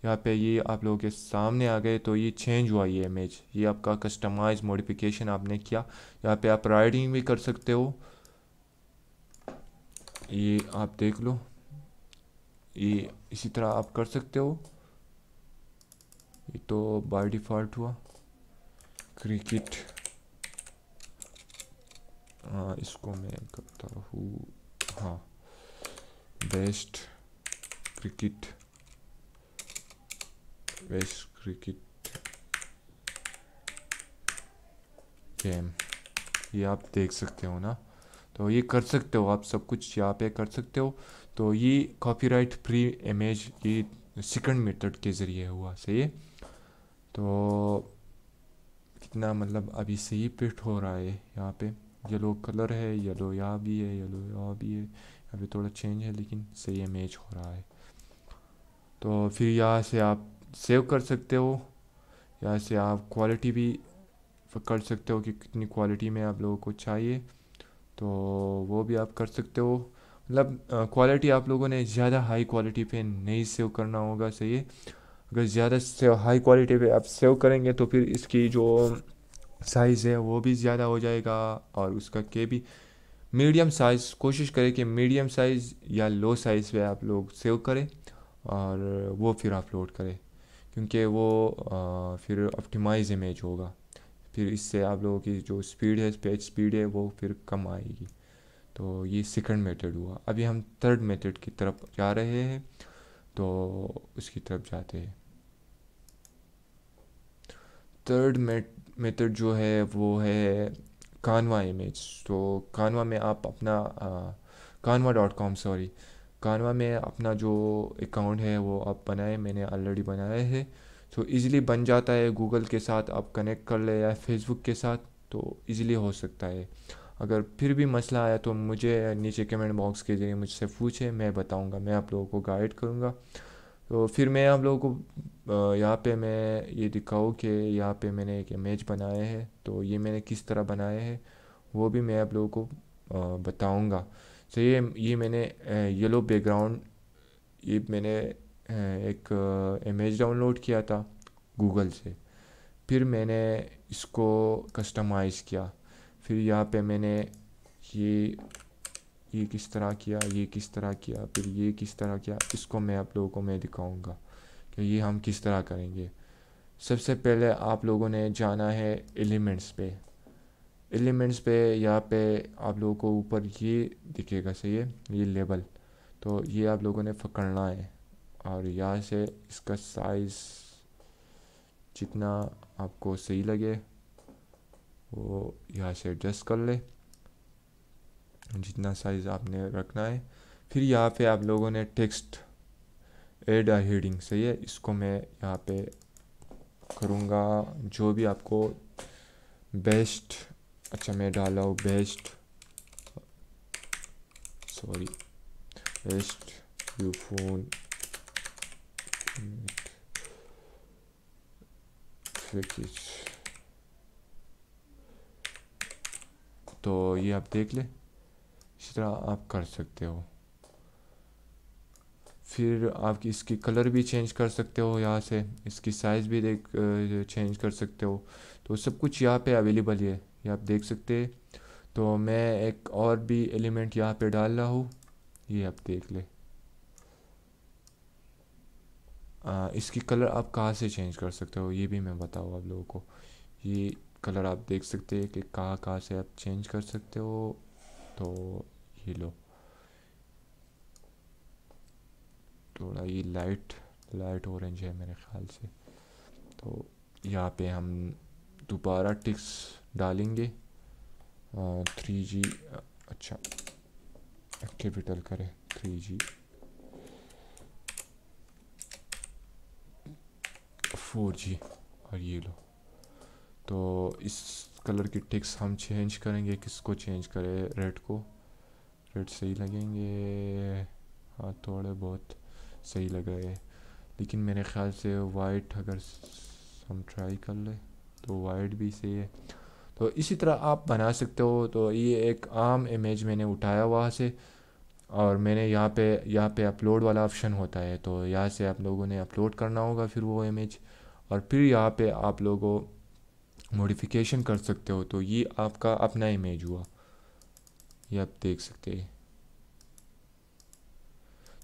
यहाँ पे ये आप लोगों के सामने आ गए तो ये चेंज हुआ ये इमेज ये आपका कस्टमाइज मॉडिफिकेशन आपने किया यहाँ पे आप राइडिंग भी कर सकते हो ये आप देख लो ये इसी तरह आप कर सकते हो ये तो बाय डिफ़ॉल्ट हुआ क्रिकेट हाँ इसको मैं करता हूँ हाँ best cricket Space cricket game ये आप देख सकते हो ना तो ये कर सकते हो आप सब कुछ यहाँ पे कर सकते हो तो ये कॉपीराइट फ्री इमेज ये सेकंड मेथड के ज़रिए हुआ सही है तो कितना मतलब अभी सही फिट हो रहा है यहाँ पे येलो कलर है येलो यहाँ भी है येलो यहाँ भी है यहाँ थोड़ा चेंज है लेकिन सही इमेज हो रहा है तो फिर यहाँ से आप सेव कर सकते हो यहाँ से आप क्वालिटी भी कर सकते हो कि कितनी क्वालिटी में आप लोगों को चाहिए तो वो भी आप कर सकते हो मतलब क्वालिटी आप लोगों ने ज़्यादा हाई क्वालिटी पे नहीं सेव करना होगा सही अगर ज़्यादा सेव हाई क्वालिटी पे आप सेव करेंगे तो फिर इसकी जो साइज़ है वो भी ज़्यादा हो जाएगा और उसका के भी मीडियम साइज़ कोशिश करें कि मीडियम साइज़ या लो साइज़ पे आप लोग सेव करें और वो फिर अपलोड करें क्योंकि वो आ, फिर ऑप्टिमाइज इमेज होगा फिर इससे आप लोगों की जो स्पीड है पेज स्पीड है वो फिर कम आएगी तो ये सेकंड मेथड हुआ अभी हम थर्ड मेथड की तरफ जा रहे हैं तो उसकी तरफ जाते हैं थर्ड मेथड जो है वो है कानवा इमेज तो कानवा में आप अपना कानवा डॉट कॉम सॉरी कानवा में अपना जो अकाउंट है वो आप बनाएं मैंने ऑलरेडी बनाया है सो तो ईज़िली बन जाता है गूगल के साथ आप कनेक्ट कर ले या फेसबुक के साथ तो ईज़िली हो सकता है अगर फिर भी मसला आया तो मुझे नीचे कमेंट बॉक्स के जरिए मुझसे पूछे मैं बताऊंगा मैं आप लोगों को गाइड करूंगा तो फिर मैं आप लोगों को यहाँ पे मैं ये दिखाऊँ कि यहाँ पे मैंने एक इमेज बनाया है तो ये मैंने किस तरह बनाया है वो भी मैं आप लोगों को बताऊँगा सो तो ये ये मैंने येलो बैकग्राउंड ये मैंने एक इमेज डाउनलोड किया था गूगल से फिर मैंने इसको कस्टमाइज़ किया फिर यहाँ पे मैंने ये ये किस तरह किया ये किस तरह किया फिर ये किस तरह किया इसको मैं आप लोगों को मैं दिखाऊंगा कि ये हम किस तरह करेंगे सबसे पहले आप लोगों ने जाना है एलिमेंट्स पे एलिमेंट्स पे यहाँ पे आप लोगों को ऊपर ये दिखेगा सही है ये लेबल तो ये आप लोगों ने पकड़ना है और यहाँ से इसका साइज़ जितना आपको सही लगे वो यहाँ से एडजस्ट कर ले जितना साइज़ आपने रखना है फिर यहाँ पे आप लोगों ने टेक्स्ट एड आ हेडिंग सही है इसको मैं यहाँ पे करूँगा जो भी आपको बेस्ट अच्छा मैं डाला हूँ best sorry best you phone तो ये आप देख ले इसी तरह आप कर सकते हो फिर आप इसकी कलर भी चेंज कर सकते हो यहाँ से इसकी साइज़ भी देख चेंज कर सकते हो तो सब कुछ यहाँ पे अवेलेबल है ये आप देख सकते हैं तो मैं एक और भी एलिमेंट यहाँ पे डाल रहा हूँ ये आप देख ले आ, इसकी कलर आप कहाँ से चेंज कर सकते हो ये भी मैं बताऊँ आप लोगों को ये कलर आप देख सकते हैं कि कहाँ कहाँ से आप चेंज कर सकते हो तो ये लो थोड़ा ये लाइट लाइट ऑरेंज है मेरे ख्याल से तो यहाँ पे हम दोबारा टिक्स डालेंगे थ्री जी अच्छा कैपिटल करें थ्री जी फोर जी और ये लो तो इस कलर की टिक्स हम चेंज करेंगे किसको चेंज करें रेड को रेड सही लगेंगे हाँ थोड़े बहुत सही लग रहे हैं लेकिन मेरे ख्याल से वाइट अगर हम ट्राई कर ले तो वाइड भी सही है तो इसी तरह आप बना सकते हो तो ये एक आम इमेज मैंने उठाया वहाँ से और मैंने यहाँ पे यहाँ पे अपलोड वाला ऑप्शन होता है तो यहाँ से आप लोगों ने अपलोड करना होगा फिर वो इमेज और फिर यहाँ पे आप लोगों मॉडिफिकेशन कर सकते हो तो ये आपका अपना इमेज हुआ ये आप देख सकते हैं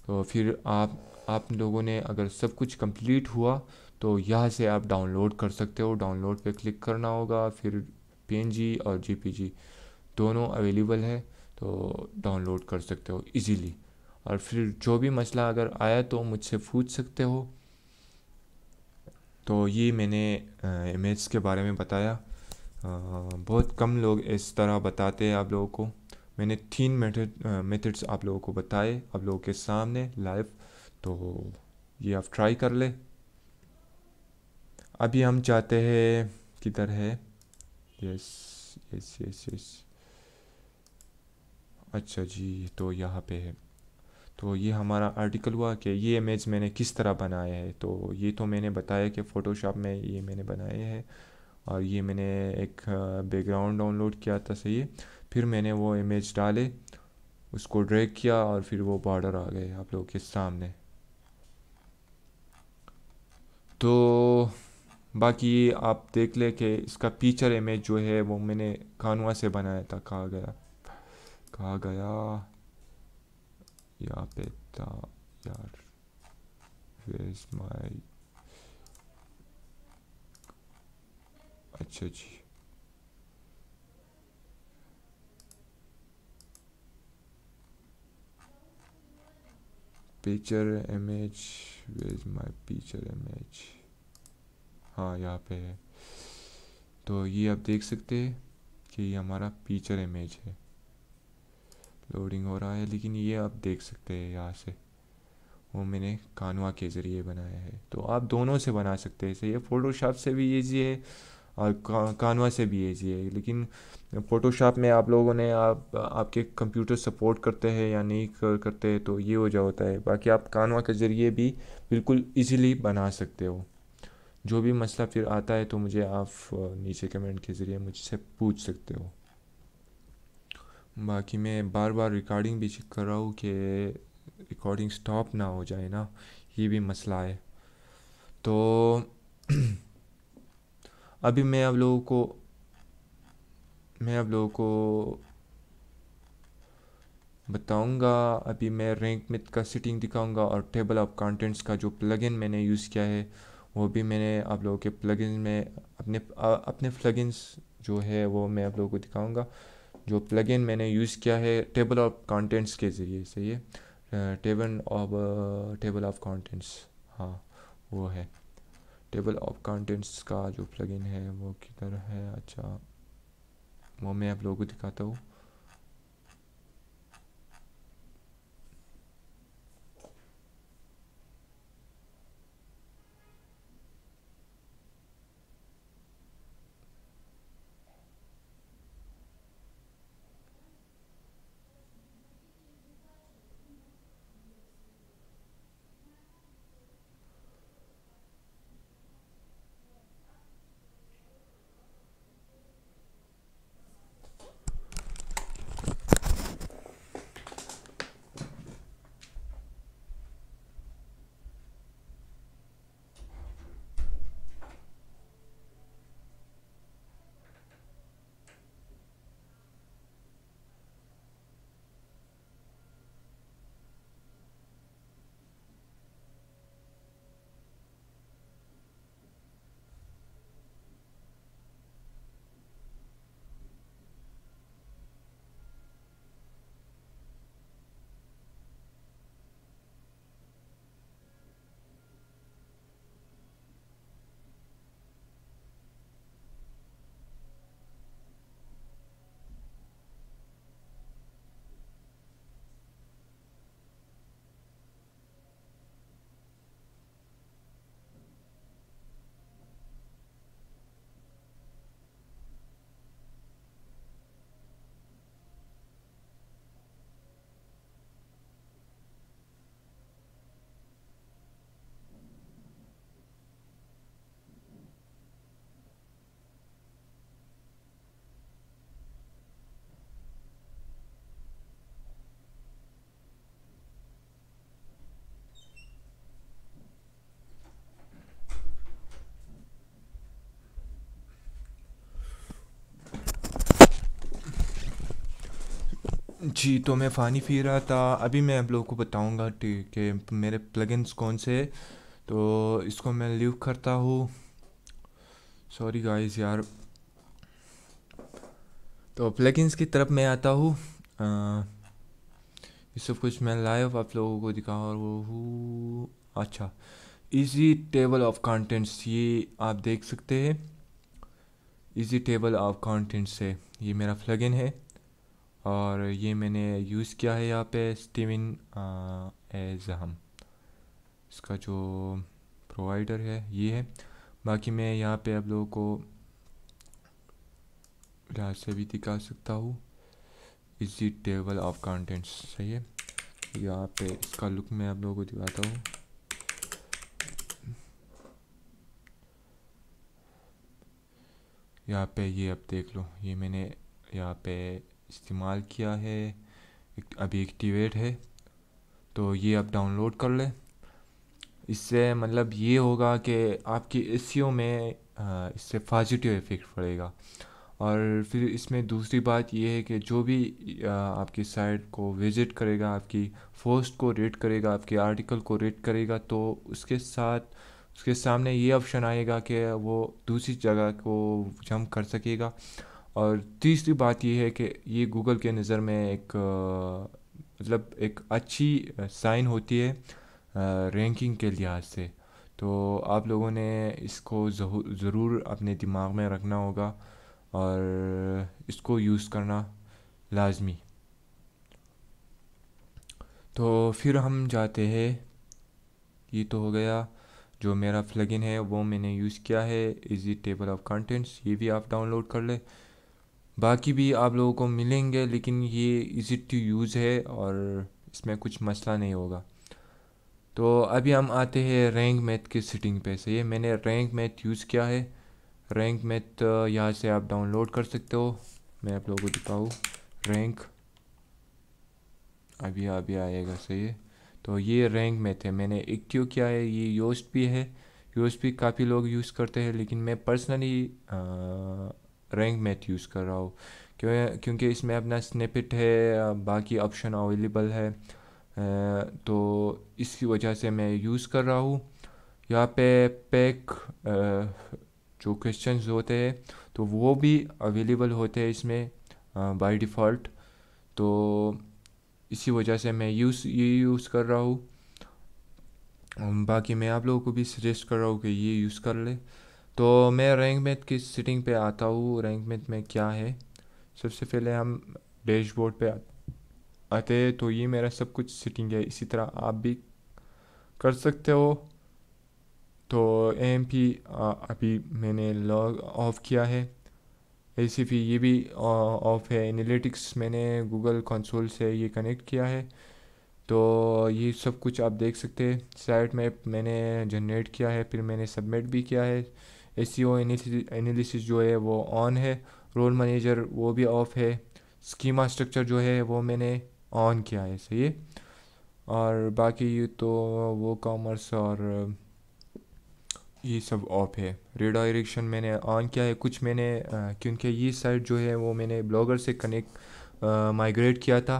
तो फिर आप आप लोगों ने अगर सब कुछ कंप्लीट हुआ तो यहाँ से आप डाउनलोड कर सकते हो डाउनलोड पे क्लिक करना होगा फिर पी और जी दोनों अवेलेबल है तो डाउनलोड कर सकते हो इजीली और फिर जो भी मसला अगर आया तो मुझसे पूछ सकते हो तो ये मैंने इमेज के बारे में बताया आ, बहुत कम लोग इस तरह बताते हैं आप लोगों को मैंने तीन मेथड मेथड्स आप लोगों को बताए आप लोगों के सामने लाइव तो ये आप ट्राई कर ले अभी हम चाहते हैं किधर है यस यस यस यस अच्छा जी तो यहाँ पे है तो ये हमारा आर्टिकल हुआ कि ये इमेज मैंने किस तरह बनाया है तो ये तो मैंने बताया कि फ़ोटोशॉप में ये मैंने बनाया है और ये मैंने एक बैकग्राउंड डाउनलोड किया था सही है फिर मैंने वो इमेज डाले उसको ड्रैग किया और फिर वो बॉर्डर आ गए आप लोगों के सामने तो बाकी आप देख ले कि इसका पीचर इमेज जो है वो मैंने कानवा से बनाया था कहा गया कहा गया यहाँ पे था यार वेज माई अच्छा जी पिक्चर इमेज वेज माई पिक्चर इमेज हाँ यहाँ पे है तो ये आप देख सकते हैं कि ये हमारा फीचर इमेज है लोडिंग हो रहा है लेकिन ये आप देख सकते हैं यहाँ से वो मैंने कानवा के ज़रिए बनाया है तो आप दोनों से बना सकते हैं ये फ़ोटोशॉप से भी ईजी है और कानवा से भी ईजी है लेकिन फ़ोटोशॉप में आप लोगों ने आप आपके कंप्यूटर सपोर्ट करते हैं या नहीं कर, करते तो ये हो जा होता है बाकी आप कानवा के ज़रिए भी बिल्कुल ईजीली बना सकते हो जो भी मसला फिर आता है तो मुझे आप नीचे कमेंट के ज़रिए मुझसे पूछ सकते हो बाकी मैं बार बार रिकॉर्डिंग भी चेक कर रहा हूँ कि रिकॉर्डिंग स्टॉप ना हो जाए ना ये भी मसला है तो अभी मैं आप लोगों को मैं आप लोगों को बताऊंगा अभी मैं रैंक मिथ का सिटिंग दिखाऊंगा और टेबल ऑफ कंटेंट्स का जो प्लगइन मैंने यूज़ किया है वो भी मैंने आप लोगों के प्लगइन में अपने आ, अपने प्लगइन्स जो है वो मैं आप लोगों को दिखाऊंगा जो प्लगइन मैंने यूज़ किया है टेबल ऑफ कंटेंट्स के ज़रिए से ये table of table of contents हाँ वो है टेबल ऑफ कंटेंट्स का जो प्लगइन है वो किधर है अच्छा वो मैं आप लोगों को दिखाता हूँ जी तो मैं फ़ानी फी रहा था अभी मैं आप लोगों को बताऊंगा कि मेरे प्लगइन्स कौन से तो इसको मैं लीव करता हूँ सॉरी गाइस यार तो प्लगइन्स की तरफ मैं आता हूँ ये सब कुछ मैं लाइव आप लोगों को दिखा और वो हूँ अच्छा इजी टेबल ऑफ कंटेंट्स ये आप देख सकते हैं इजी टेबल ऑफ कंटेंट्स है ये मेरा प्लगइन है और ये मैंने यूज़ किया है यहाँ पे स्टीविन एज हम इसका जो प्रोवाइडर है ये है बाकी मैं यहाँ पे आप लोगों को यहाँ से भी दिखा सकता हूँ इजी टेबल ऑफ कंटेंट्स सही है यहाँ पे इसका लुक मैं आप लोगों को दिखाता हूँ यहाँ पे ये आप देख लो ये मैंने यहाँ पे इस्तेमाल किया है अभी एक्टिवेट है तो ये आप डाउनलोड कर लें इससे मतलब ये होगा कि आपकी ए e में इससे पॉजिटिव इफ़ेक्ट पड़ेगा और फिर इसमें दूसरी बात यह है कि जो भी आपकी साइट को विज़िट करेगा आपकी पोस्ट को रेट करेगा आपके आर्टिकल को रेट करेगा तो उसके साथ उसके सामने ये ऑप्शन आएगा कि वो दूसरी जगह को जंप कर सकेगा और तीसरी बात यह है कि ये गूगल के नज़र में एक मतलब एक अच्छी साइन होती है रैंकिंग के लिहाज से तो आप लोगों ने इसको ज़रूर अपने दिमाग में रखना होगा और इसको यूज़ करना लाजमी तो फिर हम जाते हैं ये तो हो गया जो मेरा फ्लगिन है वो मैंने यूज़ किया है इजी टेबल ऑफ कंटेंट्स ये भी आप डाउनलोड कर ले बाकी भी आप लोगों को मिलेंगे लेकिन ये इजी टू यूज़ है और इसमें कुछ मसला नहीं होगा तो अभी हम आते हैं रैंक मैथ के सिटिंग पे से ये मैंने रैंक मैथ यूज़ किया है रैंक मैथ यहाँ से आप डाउनलोड कर सकते हो मैं आप लोगों को दिखाऊँ रैंक अभी अभी आएगा सही है तो ये रैंक मैथ है मैंने एक्टिव किया है ये यूज भी है यूज भी काफ़ी लोग यूज़ करते हैं लेकिन मैं पर्सनली रैंक मैथ यूज़ कर रहा हूँ क्यों क्योंकि इसमें अपना स्नेपिट है बाकी ऑप्शन अवेलेबल है तो इसकी वजह से मैं यूज़ कर रहा हूँ यहाँ पे पैक जो क्वेश्चन होते हैं तो वो भी अवेलेबल होते हैं इसमें बाय डिफ़ॉल्ट तो इसी वजह से मैं यूज़ ये यूज़ कर रहा हूँ बाकी मैं आप लोगों को भी सजेस्ट कर रहा हूँ कि ये यूज़ कर ले तो मैं रैंक मैथ की सीटिंग पे आता हूँ रैंक मैथ में क्या है सबसे पहले हम डैशबोर्ड पे आते हैं तो ये मेरा सब कुछ सीटिंग है इसी तरह आप भी कर सकते हो तो एम पी अभी मैंने लॉग ऑफ किया है ए सी पी ये भी ऑफ है एनालिटिक्स मैंने गूगल कंसोल से ये कनेक्ट किया है तो ये सब कुछ आप देख सकते हैं साइट मैप मैंने जनरेट किया है फिर मैंने सबमिट भी किया है एस एनालिसिस e जो है वो ऑन है रोल मैनेजर वो भी ऑफ है स्कीमा स्ट्रक्चर जो है वो मैंने ऑन किया है सही है और बाकी तो वो कॉमर्स और ये सब ऑफ है रिडायरेक्शन मैंने ऑन किया है कुछ मैंने क्योंकि ये साइट जो है वो मैंने ब्लॉगर से कनेक्ट माइग्रेट किया था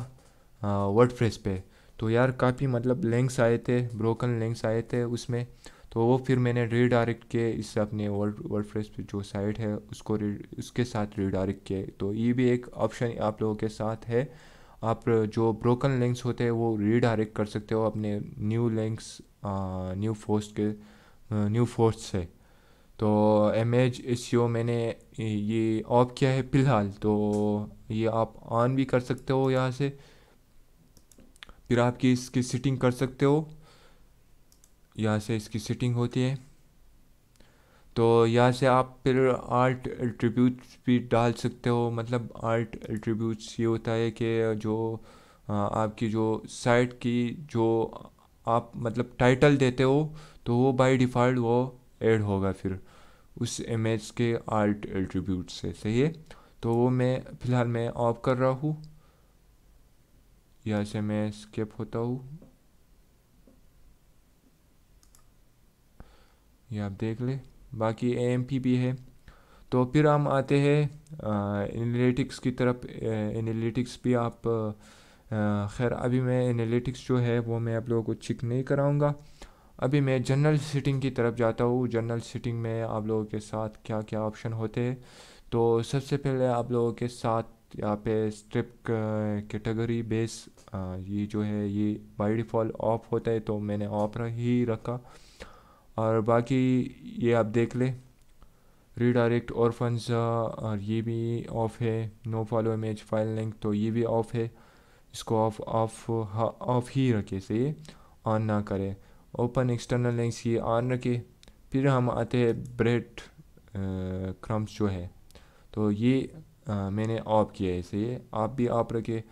वर्ड पे तो यार काफ़ी मतलब लिंक्स आए थे ब्रोकन लिंक्स आए थे उसमें तो वो फिर मैंने रीडायरेक्ट किए इस अपने वर्ड वर्ड फ्रेस पर जो साइट है उसको उसके साथ रीडायरेक्ट किए तो ये भी एक ऑप्शन आप लोगों के साथ है आप जो ब्रोकन लिंक्स होते हैं वो रीडायरेक्ट कर सकते हो अपने न्यू लिंक्स न्यू फोस्ट के न्यू फोस्ट से तो एम एच एस मैंने ये ऑफ किया है फ़िलहाल तो ये आप ऑन भी कर सकते हो यहाँ से फिर आपकी इसकी सेटिंग कर सकते हो यहाँ से इसकी सिटिंग होती है तो यहाँ से आप फिर आर्ट एट्रीब्यूट्स भी डाल सकते हो मतलब आर्ट एट्रीब्यूट्स ये होता है कि जो आपकी जो साइट की जो आप मतलब टाइटल देते हो तो वो बाय डिफ़ॉल्ट वो ऐड होगा फिर उस इमेज के आर्ट एट्रीब्यूट से सही है तो वो मैं फ़िलहाल मैं ऑफ कर रहा हूँ यहाँ से मैं स्केप होता हूँ ये आप देख ले बाकी ए भी है तो फिर हम आते हैं एनालिटिक्स की तरफ एनालिटिक्स भी आप खैर अभी मैं एनालिटिक्स जो है वो मैं आप लोगों को चेक नहीं कराऊंगा अभी मैं जनरल सीटिंग की तरफ जाता हूँ जनरल सीटिंग में आप लोगों के साथ क्या क्या ऑप्शन होते हैं तो सबसे पहले आप लोगों के साथ यहाँ पे स्ट्रिप कैटेगरी बेस ये जो है ये बाई डिफ़ॉल्ट ऑफ होता है तो मैंने ऑफ ही रखा और बाकी ये आप देख लें रीडायरेक्ट और फंस और ये भी ऑफ़ है no follow image file link तो ये भी ऑफ़ है इसको ऑफ ऑफ ऑफ ही रखे से ऑन ना करें ओपन एक्सटर्नल लिंक्स ये ऑन रखे फिर हम आते हैं ब्रेड क्रम्स uh, जो है तो ये आ, uh, मैंने ऑफ किया है इसे आप भी ऑफ रखे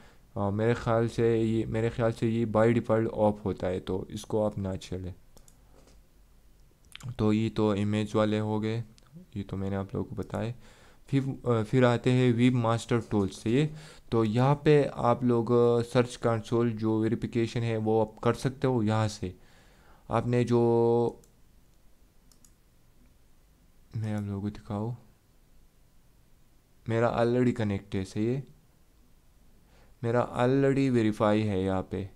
और मेरे ख्याल से ये मेरे ख्याल से ये बाई डिफ़ॉल्ट ऑफ होता है तो इसको आप ना छेड़ें तो ये तो इमेज वाले हो गए ये तो मैंने आप लोगों को बताए फिर फिर आते हैं वीब मास्टर टूल्स से ये तो यहाँ पे आप लोग सर्च कंसोल जो वेरिफिकेशन है वो आप कर सकते हो यहाँ से आपने जो मैं आप लोगों को दिखाऊँ मेरा ऑलरेडी कनेक्ट है सही है मेरा ऑलरेडी वेरीफाई है यहाँ पे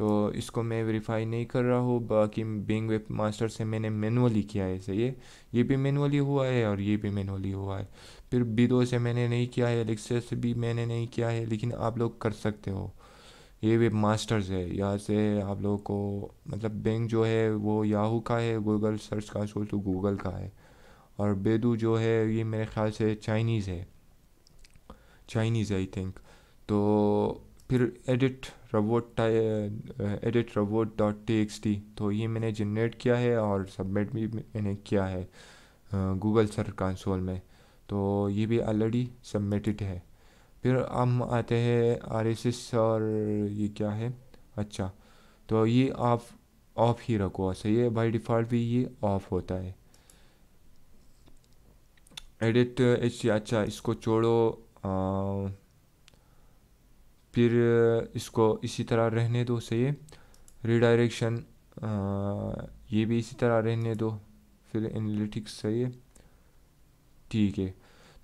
तो इसको मैं वेरीफाई नहीं कर रहा हूँ बाकी बिंग वेब मास्टर से मैंने मैनुअली किया है सही है ये भी मैनुअली हुआ है और ये भी मैनुअली हुआ है फिर बिदो से मैंने नहीं किया है एलेक्सा से भी मैंने नहीं किया है लेकिन आप लोग कर सकते हो ये वेब मास्टर्स है यहाँ से आप लोगों को मतलब बैंक जो है वो याहू का है गूगल सर्च का सोल तो गूगल का है और बेदू जो है ये मेरे ख्याल से चाइनीज़ है चाइनीज़ आई थिंक तो फिर edit robot edit robot dot T X T तो ये मैंने जनरेट किया है और सबमिट भी मैंने किया है गूगल सर कंसोल में तो ये भी ऑलरेडी सबमिटेड है फिर हम आते हैं आर एस एस और ये क्या है अच्छा तो ये आप ऑफ ही रखो सही है बाई डिफ़ॉल्ट भी ये ऑफ होता है एडिट एच अच्छा इसको छोड़ो फिर इसको इसी तरह रहने दो सही है रिडायरेक्शन ये भी इसी तरह रहने दो फिर एनालिटिक्स सही है ठीक है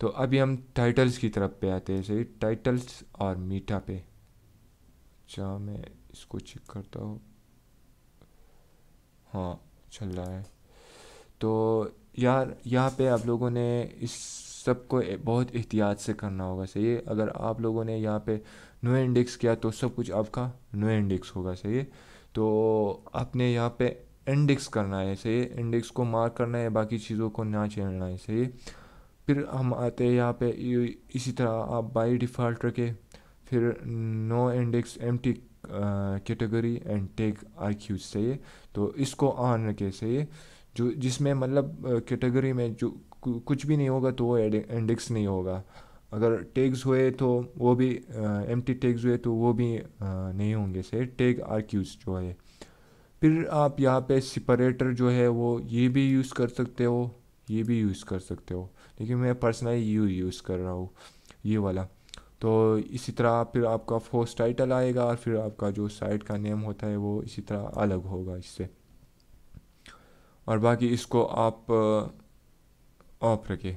तो अभी हम टाइटल्स की तरफ पे आते हैं सही टाइटल्स और मीठा पे अच्छा मैं इसको चेक करता हूँ हाँ चल रहा है तो यार यहाँ पे आप लोगों ने इस सबको बहुत एहतियात से करना होगा सही है अगर आप लोगों ने यहाँ पे नो इंडेक्स किया तो सब कुछ आपका नो इंडेक्स होगा सही है तो आपने यहाँ पे इंडेक्स करना है सही है इंडेक्स को मार्क करना है बाकी चीज़ों को ना छेड़ना है सही है फिर हम आते हैं यहाँ पे इसी तरह आप बाई डिफ़ॉल्ट रखें फिर नो इंडेक्स एम कैटेगरी एंड टेक आई क्यूज सही है तो इसको ऑन रखें सही है जो जिसमें मतलब कैटेगरी में जो कुछ भी नहीं होगा तो वो इंडेक्स नहीं होगा अगर टेग्स हुए तो वो भी एम टी टेग्स हुए तो वो भी आ, नहीं होंगे से आर क्यूज जो है फिर आप यहाँ पे सिपरेटर जो है वो ये भी यूज़ कर सकते हो ये भी यूज़ कर सकते हो लेकिन मैं पर्सनली यू यूज़ कर रहा हूँ ये वाला तो इसी तरह फिर आपका फोर्स टाइटल आएगा और फिर आपका जो साइट का नेम होता है वो इसी तरह अलग होगा इससे और बाकी इसको आप ऑफ रखे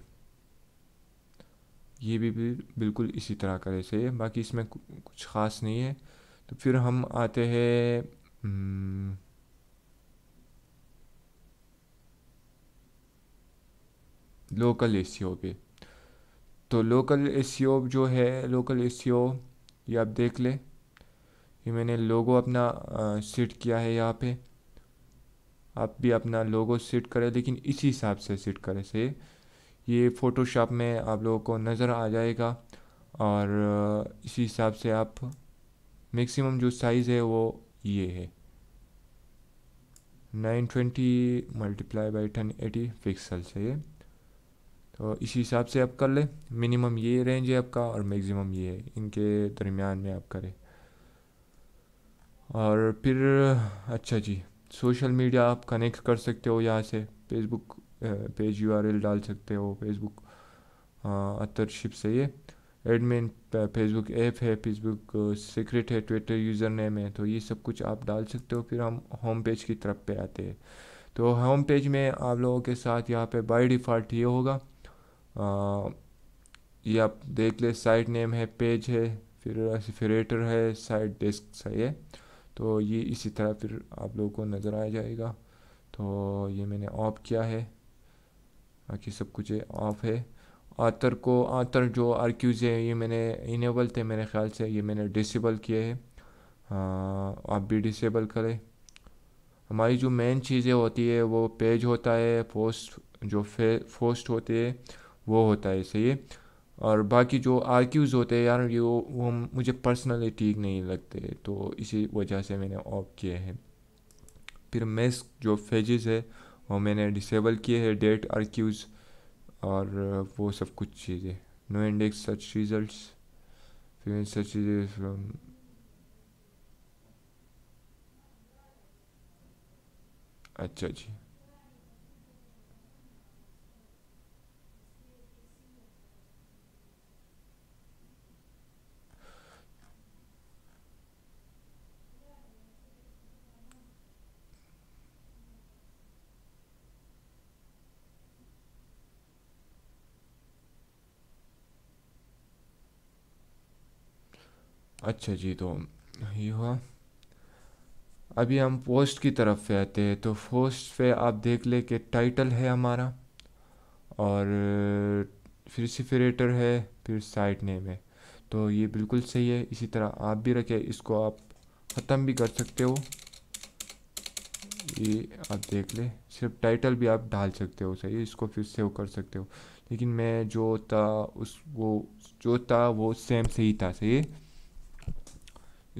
ये भी बिल्कुल इसी तरह का ऐसे है बाकी इसमें कुछ ख़ास नहीं है तो फिर हम आते हैं हम्म, लोकल ओ पे तो लोकल ओ जो है लोकल ओ ये आप देख लें ये मैंने लोगो अपना सेट किया है यहाँ पे आप भी अपना लोगो सेट करें लेकिन इसी हिसाब से सेट करें से ये फ़ोटोशॉप में आप लोगों को नज़र आ जाएगा और इसी हिसाब से आप मैक्सिमम जो साइज़ है वो ये है 920 मल्टीप्लाई बाई एटी पिक्सल से ये तो इसी हिसाब से आप कर लें मिनिमम ये रेंज है आपका और मैक्सिमम ये है इनके दरमियान में आप करें और फिर अच्छा जी सोशल मीडिया आप कनेक्ट कर सकते हो यहाँ से फेसबुक पेज यू डाल सकते हो फेसबुक अतरशिप से ये एडमिन फेसबुक ऐप है फेसबुक सीक्रेट है ट्विटर यूज़र नेम है तो ये सब कुछ आप डाल सकते हो फिर हम होम पेज की तरफ पे आते हैं तो होम पेज में आप लोगों के साथ यहाँ पे बाय डिफ़ॉल्ट ये होगा ये आप देख ले साइट नेम है पेज है फिर रेफिरेटर है साइट डेस्क सही है तो ये इसी तरह फिर आप लोगों को नज़र आ जाएगा तो ये मैंने ऑफ किया है बाकी सब कुछ ऑफ है आतर को आतर जो क्यूज़ है ये मैंने इनेबल थे मेरे ख्याल से ये मैंने डिसेबल किए हैं हाँ, आप भी डिसेबल करें हमारी जो मेन चीज़ें होती है वो पेज होता है पोस्ट जो फे पोस्ट होते हैं वो होता है सही है और बाकी जो आर्क्यूज़ होते हैं यार ये वो मुझे पर्सनली ठीक नहीं लगते तो इसी वजह से मैंने ऑफ किए हैं फिर मेस जो फेजेस है वो मैंने डिसेबल किए हैं डेट आर्क्यूज़ और वो सब कुछ चीज़ें नो इंडेक्स सर्च रिजल्ट फिर सर्च रिजल्ट um, अच्छा जी अच्छा जी तो ये हुआ अभी हम पोस्ट की तरफ पे आते हैं तो पोस्ट पे आप देख ले कि टाइटल है हमारा और फिर सिफरेटर है फिर साइड नेम है तो ये बिल्कुल सही है इसी तरह आप भी रखें इसको आप ख़त्म भी कर सकते हो ये आप देख ले सिर्फ टाइटल भी आप डाल सकते हो सही इसको फिर सेव कर सकते हो लेकिन मैं जो था उस वो जो था वो सेम सही था सही है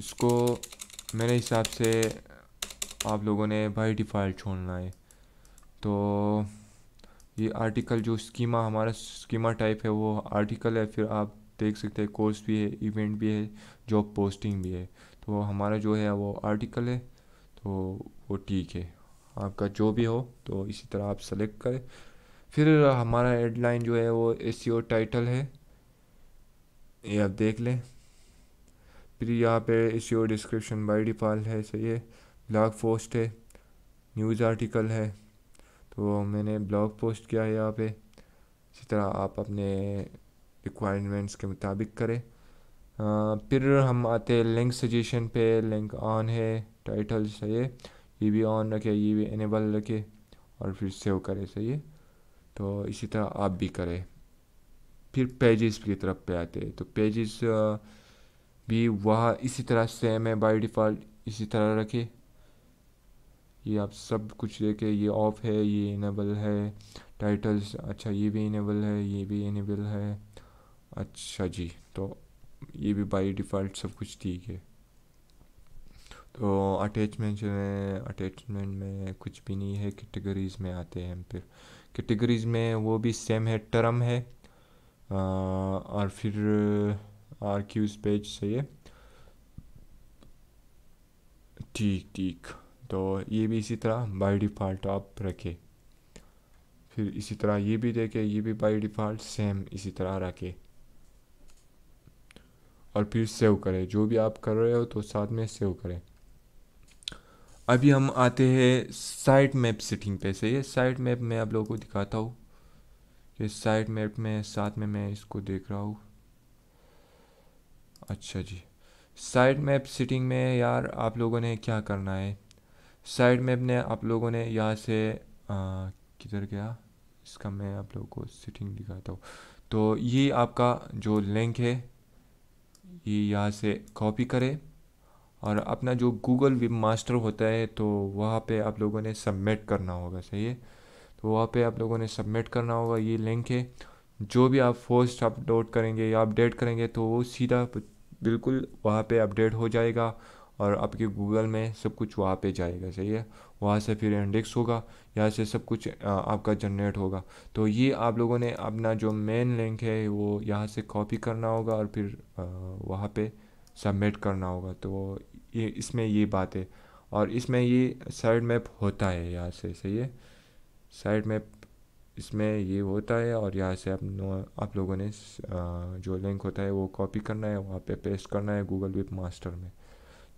इसको मेरे हिसाब से आप लोगों ने बाई डिफ़ॉल्ट छोड़ना है तो ये आर्टिकल जो स्कीमा हमारा स्कीमा टाइप है वो आर्टिकल है फिर आप देख सकते हैं कोर्स भी है इवेंट भी है जॉब पोस्टिंग भी है तो हमारा जो है वो आर्टिकल है तो वो ठीक है आपका जो भी हो तो इसी तरह आप सेलेक्ट करें फिर हमारा हेडलाइन जो है वो एस टाइटल e है ये आप देख लें फिर यहाँ पे इसयोर डिस्क्रिप्शन बाई डिफॉल्ट है सही है ब्लॉग पोस्ट है न्यूज़ आर्टिकल है तो मैंने ब्लॉग पोस्ट किया है यहाँ पे इसी तरह आप अपने रिक्वायरमेंट्स के मुताबिक करें फिर हम आते हैं लिंक सजेशन पे लिंक ऑन है टाइटल सही है ये भी ऑन रखे ये भी इनेबल रखे और फिर सेव करें सही है तो इसी तरह आप भी करें फिर पेजेस की तरफ पे आते हैं तो पेजेस भी वह इसी तरह सेम है बाय डिफ़ॉल्ट इसी तरह रखे ये आप सब कुछ देखे ये ऑफ़ है ये इनेबल है टाइटल्स अच्छा ये भी इनेबल है ये भी इनेबल है अच्छा जी तो ये भी बाय डिफ़ॉल्ट सब कुछ ठीक है तो अटैचमेंट में अटैचमेंट में कुछ भी नहीं है कैटेगरीज़ में आते हैं फिर कैटेगरीज़ में वो भी सेम है टर्म है आ, और फिर आर archives पेज से ये ठीक ठीक तो ये भी इसी तरह बाय डिफ़ॉल्ट आप रखें फिर इसी तरह ये भी देखें ये भी बाय डिफ़ॉल्ट सेम इसी तरह रखें और फिर सेव करें जो भी आप कर रहे हो तो साथ में सेव करें अभी हम आते हैं साइट मैप सेटिंग पे सही है साइट मैप में आप लोगों को दिखाता हूँ कि साइट मैप में साथ में मैं इसको देख रहा हूँ अच्छा जी साइड मैप सिटिंग में यार आप लोगों ने क्या करना है साइड मैप ने आप लोगों ने यहाँ से किधर गया इसका मैं आप लोगों को सिटिंग दिखाता हूँ तो ये आपका जो लिंक है ये यहाँ से कॉपी करें और अपना जो गूगल वेब मास्टर होता है तो वहाँ पे आप लोगों ने सबमिट करना होगा सही है तो वहाँ पे आप लोगों ने सबमिट करना होगा ये लिंक है जो भी आप फोस्ट अपलोड करेंगे या अपडेट करेंगे तो वो सीधा बिल्कुल वहाँ पे अपडेट हो जाएगा और आपके गूगल में सब कुछ वहाँ पे जाएगा सही है वहाँ से फिर इंडेक्स होगा यहाँ से सब कुछ आपका जनरेट होगा तो ये आप लोगों ने अपना जो मेन लिंक है वो यहाँ से कॉपी करना होगा और फिर वहाँ पे सबमिट करना होगा तो ये इसमें ये बात है और इसमें ये साइड मैप होता है यहाँ से सही है साइड मैप इसमें ये होता है और यहाँ से आप आप लोगों ने जो लिंक होता है वो कॉपी करना है वहाँ पे पेस्ट करना है गूगल वेब मास्टर में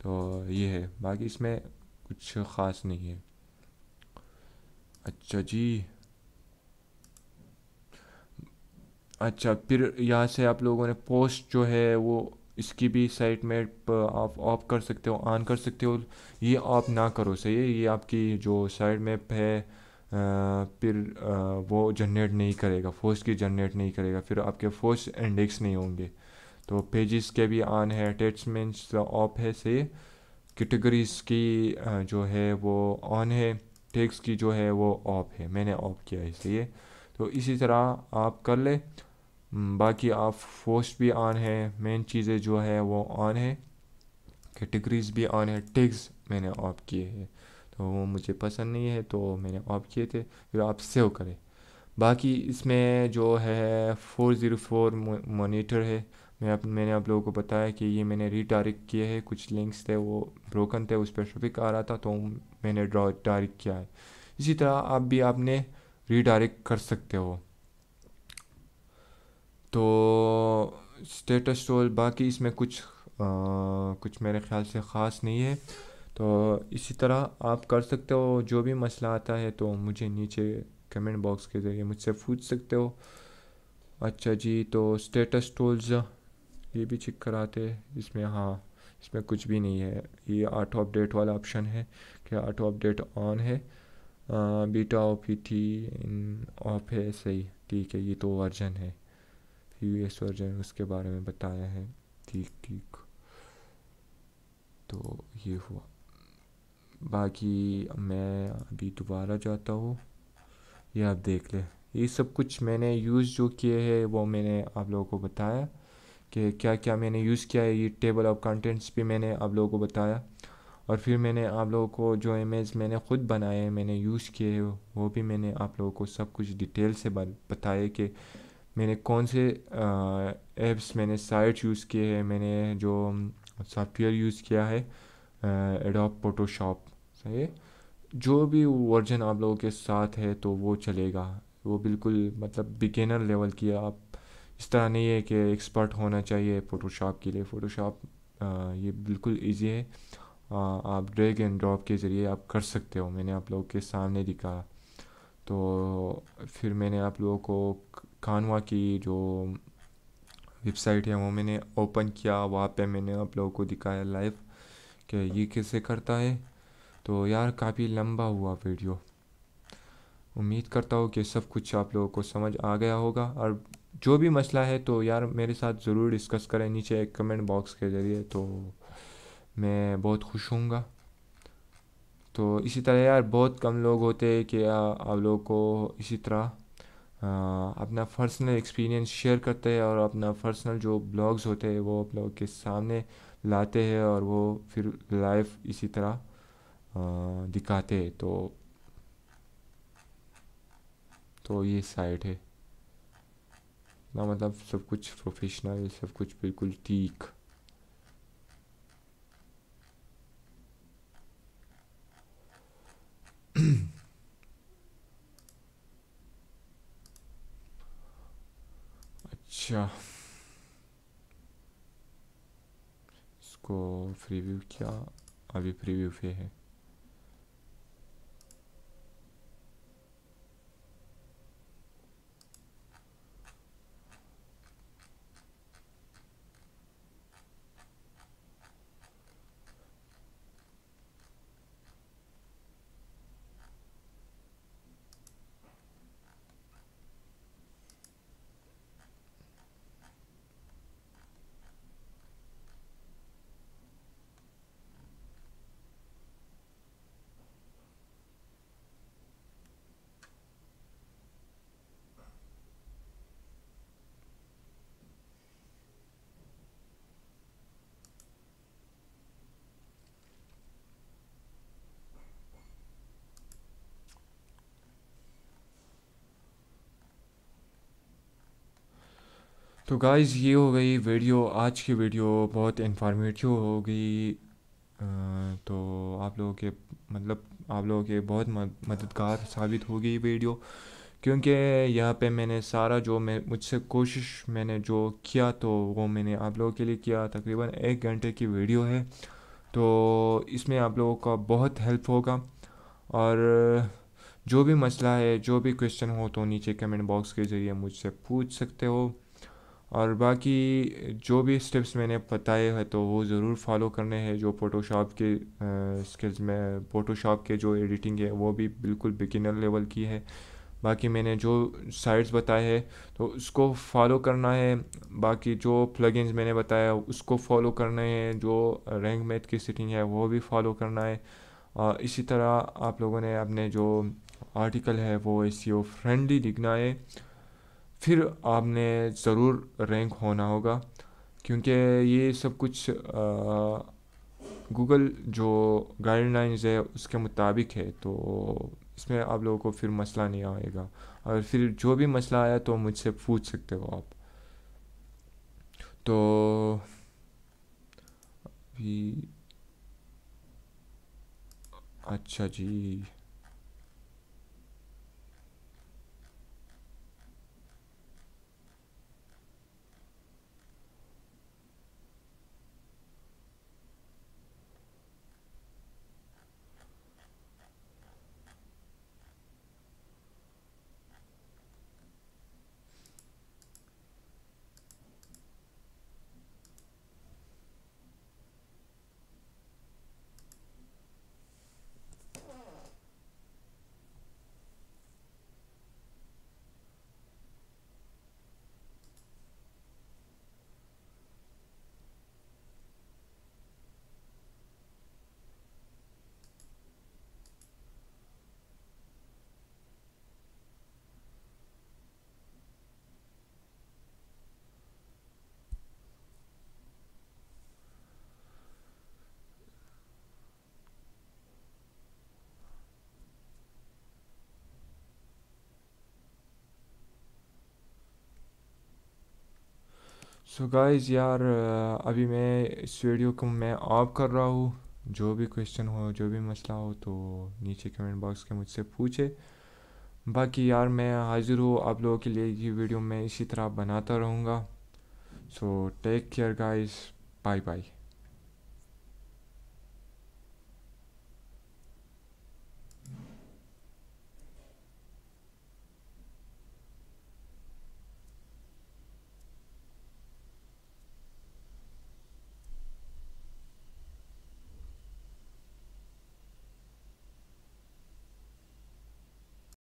तो ये है बाकी इसमें कुछ ख़ास नहीं है अच्छा जी अच्छा फिर यहाँ से आप लोगों ने पोस्ट जो है वो इसकी भी साइट में आप ऑफ कर सकते हो ऑन कर सकते हो ये आप ना करो सही है ये आपकी जो साइड मैप है फिर वो जनरेट नहीं करेगा फोर्स की जनरेट नहीं करेगा फिर आपके फोर्स इंडेक्स नहीं होंगे तो पेजेस के भी आन है अटैचमेंट्स ऑफ तो है से कैटेगरीज की जो है वो ऑन है टैक्स की जो है वो ऑफ है मैंने ऑफ किया है इसलिए तो इसी तरह आप कर ले बाकी आप फोर्स भी ऑन है मेन चीज़ें जो है वो ऑन है कैटेगरीज भी ऑन है टैक्स मैंने ऑफ किए हैं वो मुझे पसंद नहीं है तो मैंने ऑफ किए थे फिर आप सेव करें बाकी इसमें जो है फोर ज़ीरो फोर मोनीटर है मैं अप मैंने आप लोगों को बताया कि ये मैंने रिटारिक किए हैं कुछ लिंक्स थे वो ब्रोकन थे उस पर ट्रफिक आ रहा था तो मैंने ड्रॉ डायरेक्ट किया है इसी तरह आप भी आपने रीडायरेक्ट कर सकते हो तो स्टेटस रोल बाकी इसमें कुछ आ, कुछ मेरे ख्याल से ख़ास नहीं है तो इसी तरह आप कर सकते हो जो भी मसला आता है तो मुझे नीचे कमेंट बॉक्स के ज़रिए मुझसे पूछ सकते हो अच्छा जी तो स्टेटस टूल्स ये भी चेक कराते हैं इसमें हाँ इसमें कुछ भी नहीं है ये ऑटो अपडेट वाला ऑप्शन है कि ऑटो अपडेट ऑन है बीटा ओ पी थी ऑफ है सही ठीक है ये तो वर्जन है यू एस वर्जन उसके बारे में बताया है ठीक ठीक तो ये हुआ बाकी मैं अभी दोबारा जाता हूँ ये आप देख लें ये सब कुछ मैंने यूज़ जो किए हैं वो मैंने आप लोगों को बताया कि क्या क्या मैंने यूज़ किया है ये टेबल ऑफ कंटेंट्स भी मैंने आप लोगों को बताया और फिर मैंने आप लोगों को जो इमेज मैंने ख़ुद बनाए हैं मैंने यूज़ किए वो भी मैंने आप लोगों को सब कुछ डिटेल से बताए कि मैंने कौन से ऐप्स मैंने साइट यूज़ किए हैं मैंने जो सॉफ्टवेयर यूज़ किया है एडोप फोटोशॉप है जो भी वर्जन आप लोगों के साथ है तो वो चलेगा वो बिल्कुल मतलब बिगेनर लेवल की आप इस तरह नहीं है कि एक्सपर्ट होना चाहिए फ़ोटोशॉप के लिए फ़ोटोशॉप ये बिल्कुल इजी है आ, आप ड्रैग एंड ड्रॉप के ज़रिए आप कर सकते हो मैंने आप लोगों के सामने दिखाया तो फिर मैंने आप लोगों को कानवा की जो वेबसाइट है वो मैंने ओपन किया वहाँ पे मैंने आप लोगों को दिखाया लाइव कि ये कैसे करता है तो यार काफ़ी लंबा हुआ वीडियो उम्मीद करता हूँ कि सब कुछ आप लोगों को समझ आ गया होगा और जो भी मसला है तो यार मेरे साथ ज़रूर डिस्कस करें नीचे एक कमेंट बॉक्स के ज़रिए तो मैं बहुत खुश हूँ तो इसी तरह यार बहुत कम लोग होते हैं कि आप लोगों को इसी तरह आ, अपना पर्सनल एक्सपीरियंस शेयर करते हैं और अपना पर्सनल जो ब्लॉग्स होते हैं वो आप लोग के सामने लाते हैं और वो फिर लाइव इसी तरह दिखाते तो तो ये साइड है ना मतलब सब कुछ प्रोफेशनल सब कुछ बिल्कुल ठीक अच्छा इसको प्रीव्यू क्या अभी प्रीव्यू पे है तो गाइज़ ये हो गई वीडियो आज की वीडियो बहुत इन्फॉर्मेटिव होगी तो आप लोगों के मतलब आप लोगों के बहुत मददगार साबित होगी वीडियो क्योंकि यहाँ पे मैंने सारा जो मैं मुझसे कोशिश मैंने जो किया तो वो मैंने आप लोगों के लिए किया तकरीबन एक घंटे की वीडियो है तो इसमें आप लोगों का बहुत हेल्प होगा और जो भी मसला है जो भी क्वेश्चन हो तो नीचे कमेंट बॉक्स के ज़रिए मुझसे पूछ सकते हो और बाकी जो भी स्टेप्स मैंने बताए हैं तो वो ज़रूर फॉलो करने हैं जो फ़ोटोशॉप के स्किल्स में फ़ोटोशॉप के जो एडिटिंग है वो भी बिल्कुल बिगिनर लेवल की है बाकी मैंने जो साइट्स बताए हैं तो उसको फॉलो करना है बाकी जो प्लगइन्स मैंने बताया उसको फॉलो करना है जो रैंक मैथ की सेटिंग है वो भी फॉलो करना है और इसी तरह आप लोगों ने अपने जो आर्टिकल है वो ए फ्रेंडली e लिखना है फिर आपने ज़रूर रैंक होना होगा क्योंकि ये सब कुछ गूगल जो गाइडलाइंस है उसके मुताबिक है तो इसमें आप लोगों को फिर मसला नहीं आएगा और फिर जो भी मसला आया तो मुझसे पूछ सकते हो आप तो अभी अच्छा जी सो गाइज़ गाइस यार अभी मैं इस वीडियो को मैं ऑफ कर रहा हूँ जो भी क्वेश्चन हो जो भी मसला हो तो नीचे कमेंट बॉक्स के मुझसे पूछे बाकी यार मैं हाजिर हूँ आप लोगों के लिए ये वीडियो मैं इसी तरह बनाता रहूँगा so take care guys bye bye